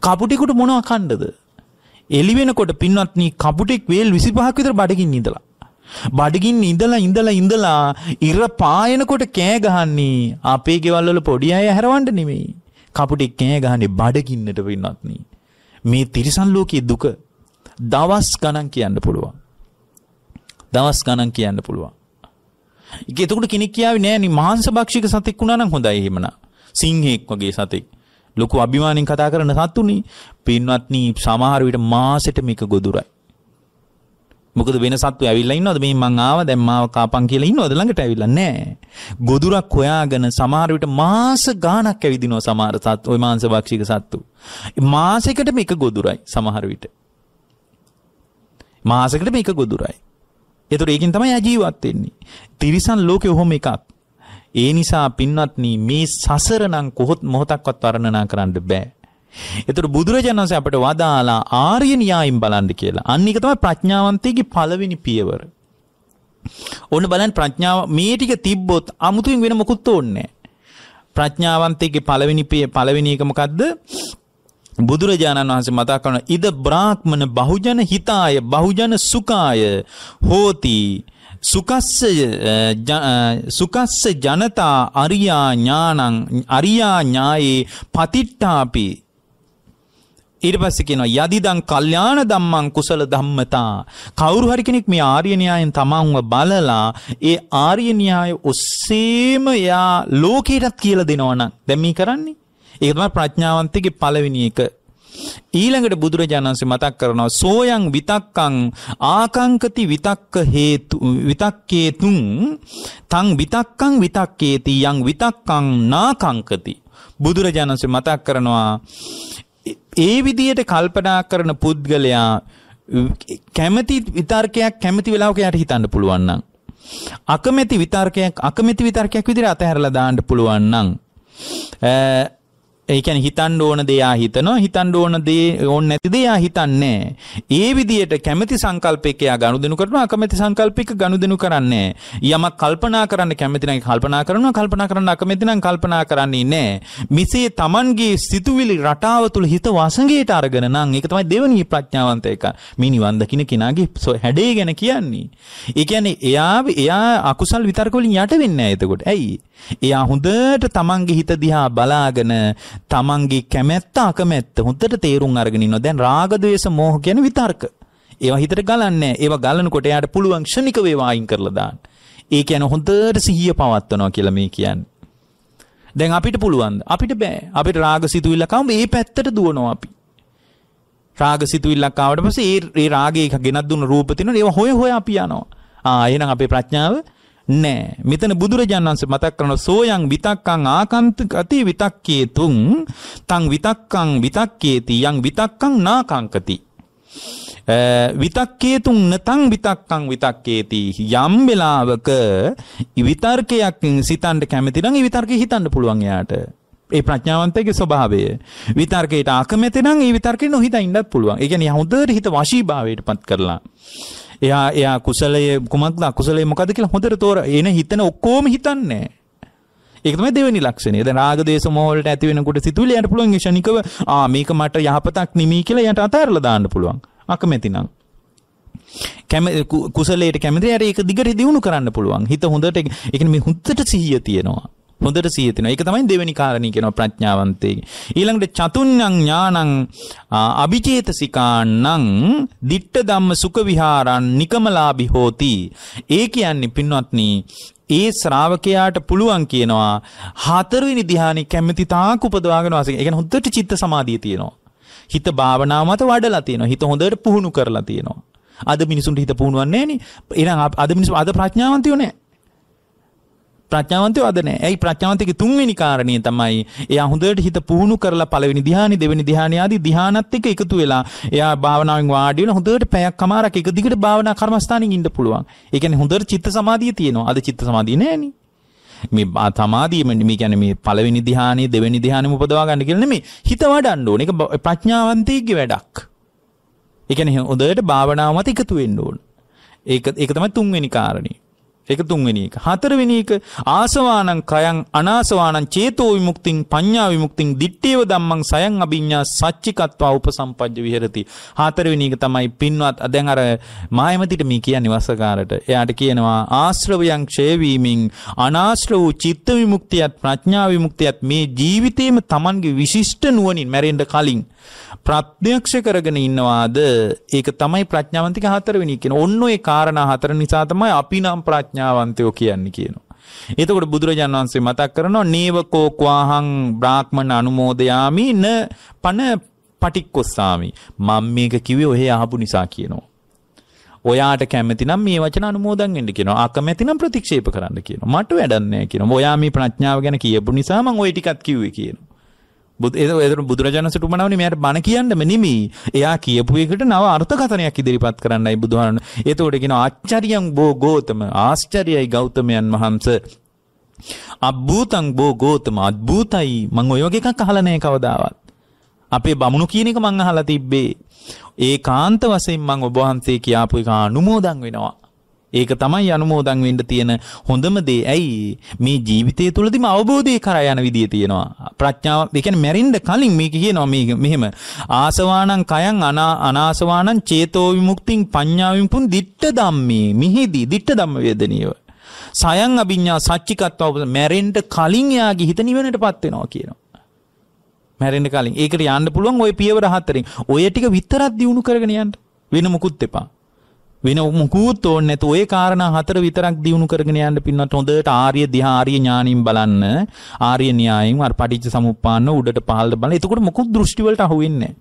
කපුටිකුට මොනවා කන්නද එළි වෙනකොට පින්වත්නි කපුටෙක් වේල් 25ක් විතර බඩගින්න ඉඳලා බඩගින් ඉඳලා ඉඳලා ඉඳලා ඉර පායනකොට කෑ ගහන්නේ අපේ ගෙවල් වල පොඩි අය හැරවන්න නෙමෙයි කපුටෙක් කෑ ගහන්නේ බඩගින්නට පින්වත්නි මේ තිරිසන් ලෝකයේ දුක දවස් ගණන් කියන්න පුළුවන් දවස් ගණන් කියන්න පුළුවන්. ඒක එතකොට කෙනෙක් කියාවේ නෑනේ මාංශ භක්ෂික සතෙක් වුණා නම් හොඳයි එහෙමනම්. සිංහෙක් වගේ සතෙක්. ලොකු අභිමානින් කතා කරන සතුනි. පින්වත්නි සමහර විට මාසෙට මේක ගොදුරයි. මොකද වෙන සත්තු ඇවිල්ලා ඉන්නවද මේ මං ආවා දැන් මාව කාපන් කියලා ඉන්නවද ළඟට ඇවිල්ලා නැහැ. ගොදුරක් හොයාගෙන සමහර විට මාස ගාණක් ඇවිදිනවා සමහර සත්තු ওই මාංශ භක්ෂික සත්තු. මාසයකට මේක ගොදුරයි සමහර විට. මාසයකට මේක ගොදුරයි. එතුර ඒකින් තම යජීවත්වෙෙන්නේ. තිරිසන් ලෝකෙ ඔහොම එකක්. ඒ නිසා පින්වත්න මේ සසරනං කොහොත් මොහොතක්වත් වරණනා කරන්න බෑ. එතුට බුදුරජාණන්ස අපට වදාලා ආර්ය න්‍යායිම් බලන්ඩ කියලා අන්නික තම ප්‍රඥාවන්තයගේ පලවෙනි පියවර. ඔන්න බලන් ප්‍රඥාව මේ ටික තිබ්බොත් අමුතුන් වෙන මොකුත් ඕන්නේ. ප්‍රඥාවන්තයගේ පලවෙනි පිය පලවෙනි එකමකක්ද බුදුරජාණන් වහන්සේ මතක් කරන ඉද බ්‍රාහ්මණ බහුජන හිතාය බහුජන සුඛාය හෝති සුකස්ස සුකස්ස ජනතා අරියා ඥානං අරියා ඥායේ පතිට්ඨාපි ඊට පස්සේ කියනවා යදිදං කල්යාණ ධම්මං කුසල ධම්මතා කවුරු හරි කෙනෙක් මේ ආර්ය න්‍යායෙන් තමන්ව බලලා ඒ ආර්ය න්‍යාය ඔස්සේම එයා ලෝකයටත් කියලා දෙනවනම් දැන් මේ කරන්නේ ඒක තමයි ප්‍රඥාවන්තගේ පළවෙනි එක. ඊළඟට බුදුරජාණන්සේ මතක් කරනවා සෝයන් විතක්කං ආකංකති විතක්ක හේතු විතක්කේතුං තං විතක්කං විතක්කේති යං විතක්කං නාකංකති බුදුරජාණන්සේ මතක් කරනවා ඒ විදියට කල්පනා කරන පුද්ගලයා කැමැති විතර්කයක් කැමැති වෙලාවක යට හිතන්න පුළුවන් නම් අකමැති විතර්කයක් අකමැති විතර්කයක් විදිහට අතහැරලා දාන්න පුළුවන් නම් ඒ කියන්නේ හිතන්න ඕන දේ ආ හිතනවා හිතන්න ඕන දේ ඕන නැති දේ ආ හිතන්නේ ඒ විදියට කැමැති සංකල්පයක යා ගනුදෙනු කරනවා අකමැති සංකල්පයක ගනුදෙනු කරන්නේ යමක් කල්පනා කරන්න කැමැති නම් කල්පනා කරනවා කල්පනා කරන්න අකමැති නම් කල්පනා කරන්නේ නැහැ මිසේ Tamanගේ සිතුවිලි රටාව තුළ හිත වසඟයට අරගෙන නම් ඒක තමයි දෙවනී ප්‍රඥාවන්ත එක මේ නිවන් දකින්න කෙනාගේ හැඩේ ගැන කියන්නේ ඒ කියන්නේ එයා එයා අකුසල් විතර්ක වලින් යට වෙන්නේ නැහැ එතකොට ඇයි එයා හොඳට Tamanගේ හිත දිහා බලාගෙන තමන්ගේ කැමැත්ත අකමැත්ත හොඳට තේරුම් අරගෙන ඉන්නවා. දැන් රාග ద్వේස මෝහ කියන විතර්ක. ඒවා හිතට ගලන්නේ ඒවා ගලනකොට එයාට පුළුවන් ක්ෂණික වේවා අයින් කරලා දාන්න. ඒ කියන්නේ හොඳට සිහිය පවත්වනවා කියලා මේ කියන්නේ. දැන් අපිට පුළුවන් අපිට බෑ. අපිට රාග සිතුවිල්ලක් ආවම ඒ පැත්තට දුවනවා අපි. රාග සිතුවිල්ලක් ආවට පස්සේ ඒ ඒ රාගේ ගෙනත් දුන්න රූප තියෙනවා ඒවා හොය හොය අපි යනවා. ආ එහෙනම් අපේ ප්‍රඥාව නෑ. මෙතන බුදුරජාණන් වහන්සේ මතක් කරන සෝයන් විතක්කං ආකන්ත ගති විතක්කේතුං තං විතක්කං විතක්කේති යං විතක්කං නාකංකති. විතක්කේතුන් නතං විතක්කං විතක්කේති යම් වෙලාවක විතර්කයක් සිතන්න කැමති නම් ඒ විතර්කේ හිතන්න පුළුවන් එයාට. ඒ ප්‍රඥාවන්තයේ ස්වභාවය. විතර්කයට අකමැති නම් ඒ විතර්කේ නොහිතා ඉන්නත් පුළුවන්. ඒ කියන්නේ හොඳට හිත වශීභාවයටපත් කරලා. එයා එයා කුසලයේ කුමක්ද අකුසලයේ මොකද කියලා හොඳට තෝර එන හිතන ඔක්කොම හිතන්නේ. ඒක තමයි දෙවෙනි ලක්ෂණය. දැන් රාග දේශ මොහ වලට ඇති වෙනකොට සිතුවිලි යන්න පුළුවන් ෂණිකව ආ මේක මට යහපතක් නිමි කියලා යට අතහැරලා දාන්න පුළුවන්. අකමැතිනම්. කැම කුසලයට කැමති අර ඒක දිගට දියුණු කරන්න පුළුවන්. හිත හොඳට ඒ කියන්නේ මේ හුද්දට සිහිය තියෙනවා. හොඳට සිහිය තියෙනවා. ඒක තමයි දෙවෙනි කාරණේ කියනවා ප්‍රඥාවන්තේ. ඊළඟට චතුන්ඤං ඥානං අභිචේතසිකාණං දිට්ඨ ධම්ම සුඛ විහාරං නිකමලාභි හෝති. ඒ කියන්නේ පින්වත්නි ඒ ශ්‍රාවකයාට පුළුවන් කියනවා හතරවෙනි ධ්‍යානෙ කැමැති තාක් උපදවාගෙන වාසය. ඒ කියන්නේ හොඳට චිත්ත සමාධිය තියෙනවා. හිත භාවනාව මත වඩලා තියෙනවා. හිත හොඳට පුහුණු කරලා තියෙනවා. අද මිනිසුන්ට හිත පුහුණුවන්නේ නැහනේ. එහෙනම් අද මිනිස්සු අද ප්‍රඥාවන්තයෝ නැහැ. ප්‍රඥාවන්තයෝ අද නැහැ. ඇයි ප්‍රඥාවන්තගේ තුන්වෙනි කාරණේ තමයි එයා හොඳට හිත පුහුණු කරලා පළවෙනි ධ්‍යානෙ දෙවෙනි ධ්‍යානෙ ආදී ධ්‍යානත් එක්ක එකතු වෙලා එයා භාවනාවෙන් වාඩි වෙලා හොඳට පැයක් කමාරක් එක දිගට භාවනා කර්මස්ථානෙන් ඉන්න පුළුවන්. ඒ කියන්නේ හොඳට චිත්ත සමාධිය තියෙනවා. අද චිත්ත සමාධිය නැහැනේ. මේ සමාධියම මේ කියන්නේ මේ පළවෙනි ධ්‍යානෙ දෙවෙනි ධ්‍යානෙ උපදවා ගන්න කියලා නෙමෙයි. හිත වඩන්න ඕනේ. ඒක ප්‍රඥාවන්තයෙක්ගේ වැඩක්. ඒ කියන්නේ හොඳට භාවනාව මත එකතු වෙන්න ඕන. ඒක ඒක තමයි තුන්වෙනි කාරණේ. ඒක තුන්වෙනි එක. හතරවෙනි එක ආසවානං කයං අනාසවානං චේතෝ විමුක්තිං පඤ්ඤා විමුක්තිං දිට්ඨේව ධම්මං සයං අභිඤ්ඤා සච්චිකත්වා උපසම්පජ්ජ විහෙරති. හතරවෙනි එක තමයි පින්වත් දැන් අර මායමතිට මේ කියන්නේ වසකාරට. එයාට කියනවා ආශ්‍රවයන් ක්ෂය වීමෙන් අනාශ්‍ර වූ චිත්ත විමුක්තියත් ප්‍රඥා විමුක්තියත් මේ ජීවිතේම Tamanගේ විශිෂ්ට නුවණින් මැරෙන්න කලින් ප්‍රත්‍යක්ෂ කරගෙන ඉන්නවාද? ඒක තමයි ප්‍රඥාවන්තික හතරවෙනි කියන. ඔන්න ඔය කාරණා හතර නිසා තමයි අපි නම් ප්‍රඥා ප්‍රඥාවන්තයෝ කියන්නේ කියනවා. එතකොට බුදුරජාන් වහන්සේ මතක් කරනවා නේවකෝක්වාහං බ්‍රාහ්මණ අනුමෝදයාමි න පන පටික්කොස්සාමි. මම මේක කිව්වේ ඔහේ අහපු නිසා කියනවා. ඔයාට කැමති නම් මේ වචන අනුමෝදන් වෙන්න කියනවා. අකමැති නම් ප්‍රතික්ෂේප කරන්න කියනවා. මට වැඩක් නැහැ කියනවා. ඔයා මේ ප්‍රඥාව ගැන කියපු නිසා මම ওই ටිකක් කිව්වේ කියනවා. බුදුරජාණන්සේ උපමනාවනේ මෙයාට බණ කියන්නම නෙමෙයි. එයා කියපු එකට නව අර්ථකථනයක් ඉදිරිපත් කරන්නයි බුදුහාරණ. ඒතකොට කියන ආචාර්යයන් බෝ ගෝතම ආශ්චර්යයි ගෞතමයන් වහන්ස. අබ්බූතං බෝ ගෝතම අද්භූතයි. මම ඔය වගේ එකක් අහලා නැහැ කවදාවත්. අපේ බමුණු කියන එක මං අහලා තිබ්බේ. ඒකාන්ත වශයෙන් මං ඔබ වහන්සේ කියාපු එක අනුමෝදන් වෙනවා. ඒක තමයි අනුමෝදන් වෙන්න තියෙන හොඳම දේ. ඇයි මේ ජීවිතය තුළදීම අවබෝධය කරා යන විදිය තියෙනවා. ප්‍රඥාව ඒ කියන්නේ මැරෙන්න කලින් මේක කියනවා මේ මෙහෙම ආසවාණං කයං අනාසවාණං චේතෝ විමුක්තිං පඤ්ඤා විමුක්තිං දිට්ඨ ධම්මේ මිහිදී දිට්ඨ ධම්ම වේදනීයව සයන් අභිඤ්ඤා සච්චිකත්වව මැරෙන්න කලින් එයාගේ හිත නිවනටපත් වෙනවා කියනවා. මැරෙන්න කලින්. ඒකට යන්න පුළුවන් ওই පියවර හතරෙන්. ඔය ටික විතරක් දිනු කරගෙන යන්න. වෙන මොකුත් එපා. වෙන මුකුත් ඕන්න නැතු ඔය කාරණ හතර විතරක් දියුණු කරගෙන යන්න පින්නට හොඳට ආර්ය දිහාරිය ඥානින් බලන්න ආර්ය න්‍යායෙන් අර පටිච්ච සමුප්පාන්න උඩට පහළට බලන්න එතකොට මොකුත් දෘෂ්ටිවලට අහු වෙන්නේ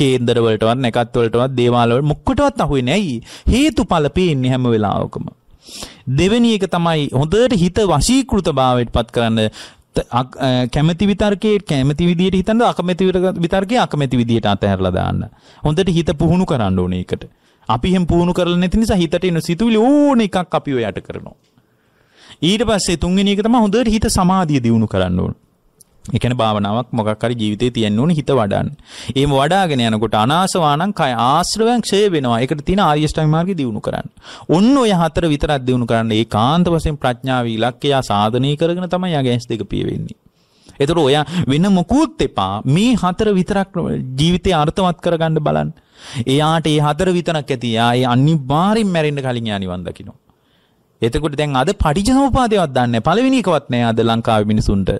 කේන්දර වලටවත් නැකත් වලටවත් දේවාල වල මොකටවත් අහු වෙන්නේ ඇයි හේතුඵල පේන්නේ හැම වෙලාවකම දෙවෙනි එක තමයි හොඳට හිත වශීකృతභාවයට පත් කරන්න කැමැති විතර්කයේ කැමැති විදියට හිතන්න අකමැති විතර්කයේ අකමැති විදියට අතහැරලා දාන්න හොඳට හිත පුහුණු කරන්න ඕනේ ඒකට අපි එහෙම පුහුණු කරලා නැති නිසා හිතට එන සිතුවිලි ඕන එකක් අපිව යට කරනවා. ඊට පස්සේ තුන්වෙනි එක තමයි හොඳට හිත සමාධිය දියුණු කරන්න ඕන. ඒ කියන්නේ භාවනාවක් මොකක් හරි ජීවිතේ තියෙන්න ඕන හිත වඩන්න. එහෙම වඩාගෙන යනකොට අනාසවානම් කය ආශ්‍රවයන් ක්ෂය වෙනවා. ඒකට තියෙන ආර්ය ශ්‍රාවි මාර්ගය දියුණු කරන්න. ඔන්න ඔය හතර විතරක් දියුණු කරන්න. ඒකාන්ත වශයෙන් ප්‍රඥාව ඉලක්කය සාධනය කරගෙන තමයි යගෑස් දෙක පියවෙන්නේ. එතකොට ඔයා වෙන මොකුත් එපා. මේ හතර විතරක් ජීවිතේ අර්ථවත් කරගන්න බලන්න. එයාට ඒ හතර විතරක් ඇති. එයා ඒ අනිවාර්යෙන් මැරෙන්න කලින් යා නිවන් දකිනවා. එතකොට දැන් අද පටිච්චසමුපාදේවත් දන්නේ නැහැ. පළවෙනි එකවත් නැහැ අද ලංකාවේ මිනිසුන්ට.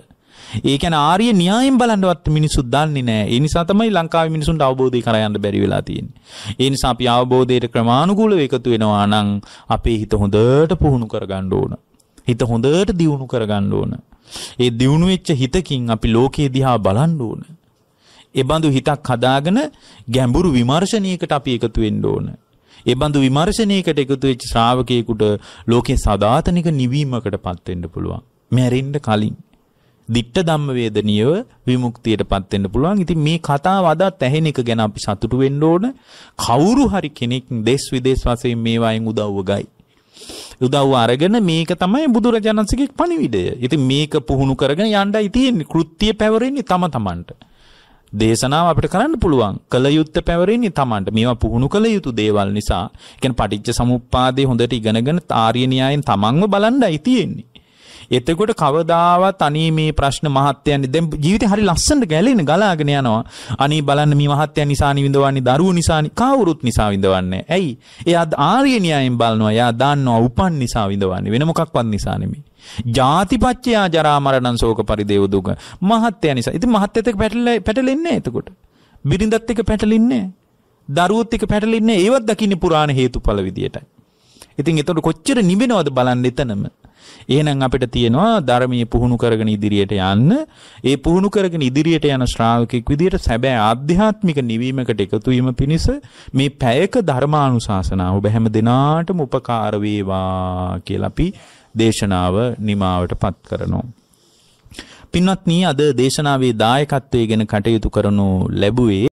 ඒ කියන්නේ ආර්ය න්‍යායෙන් බලන්නවත් මිනිස්සු දන්නේ නැහැ. ඒ නිසා තමයි ලංකාවේ මිනිසුන්ට අවබෝධය කරා යන්න බැරි වෙලා තියෙන්නේ. ඒ නිසා අපි අවබෝධයට ක්‍රමානුකූලව එකතු වෙනවා නම් අපේ හිත හොඳට පුහුණු කරගන්න ඕන. හිත හොඳට දියුණු කරගන්න ඕන. ඒ දියුණු වෙච්ච හිතකින් අපි ලෝකේ දිහා බලන්න ඕන. එබඳු හිතක් හදාගෙන ගැඹුරු විමර්ශනයකට අපි එකතු වෙන්න ඕන. එබඳු විමර්ශනයකට එකතු වෙච්ච ශ්‍රාවකයෙකුට ලෝකේ සදාතනික නිවීමකටපත් වෙන්න පුළුවන්. මැරෙන්න කලින්. දිට්ඨ ධම්ම වේදනියව විමුක්තියටපත් වෙන්න පුළුවන්. ඉතින් මේ කතාව අදත් ඇහෙන එක ගැන අපි සතුටු වෙන්න ඕන. කවුරු හරි කෙනෙක් දේශ විදේශ වශයෙන් මේවායින් උදව්ව ගයි. උදව්ව අරගෙන මේක තමයි බුදුරජාණන්සේගේ පණිවිඩය. ඉතින් මේක පුහුණු කරගෙන යන්නයි තියෙන්නේ. කෘත්‍ය පැවරෙන්නේ තම තමන්ට. දේශනාව අපිට කරන්න පුළුවන්. කල යුත්තේ පැවරෙන්නේ Tamanට. මේවා පුහුණු කළ යුතු දේවල් නිසා. කියන්නේ පටිච්ච සමුප්පාදේ හොඳට ඉගෙනගෙන ආර්ය න්‍යායෙන් Tamanව බලන්නයි තියෙන්නේ. එතකොට කවදාවත් අනේ මේ ප්‍රශ්න මහත්යන්නේ දැන් ජීවිතේ හරි ලස්සනට ගැලෙන ගලාගෙන යනවා. අනේ බලන්න මේ මහත්යන් නිසා නිවිඳවන්නේ දරුවෝ නිසානි කවුරුත් නිසා විඳවන්නේ. ඇයි? එයා ආර්ය න්‍යායෙන් බලනවා. එයා දන්නවා උපන් නිසා විඳවන්නේ. වෙන මොකක්වත් නිසා නෙමෙයි. ජාතිපච්චයා ජරා මරණං ශෝක පරිදේව දුක. මහත්ය නිසා. ඉතින් මහත්යත් එක්ක පැටලෙ පැටලෙන්නේ නැහැ එතකොට. බිරිඳත් එක්ක පැටලෙන්නේ නැහැ. දරුවොත් එක්ක පැටලෙන්නේ ඒවත් දකින්නේ පුරාණ හේතුඵල විදියටයි. ඉතින් එතකොට කොච්චර නිවෙනවද බලන්න එතනම. එහෙනම් අපිට තියෙනවා ධර්මයේ පුහුණු කරගෙන ඉදිරියට යන්න. ඒ පුහුණු කරගෙන ඉදිරියට යන ශ්‍රාවකෙක් විදියට සැබෑ ආධ්‍යාත්මික නිවීමකට එකතු වීම පිණිස මේ පැයක ධර්මානුශාසනාව ඔබ හැම දිනාටම උපකාර වේවා කියලා අපි දේශනාව නිමාවට පත් කරනවා. පින්වත්නි අද දේශනාවේ දායකත්වයේ ගැන කටයුතු කරනු ලැබුවේ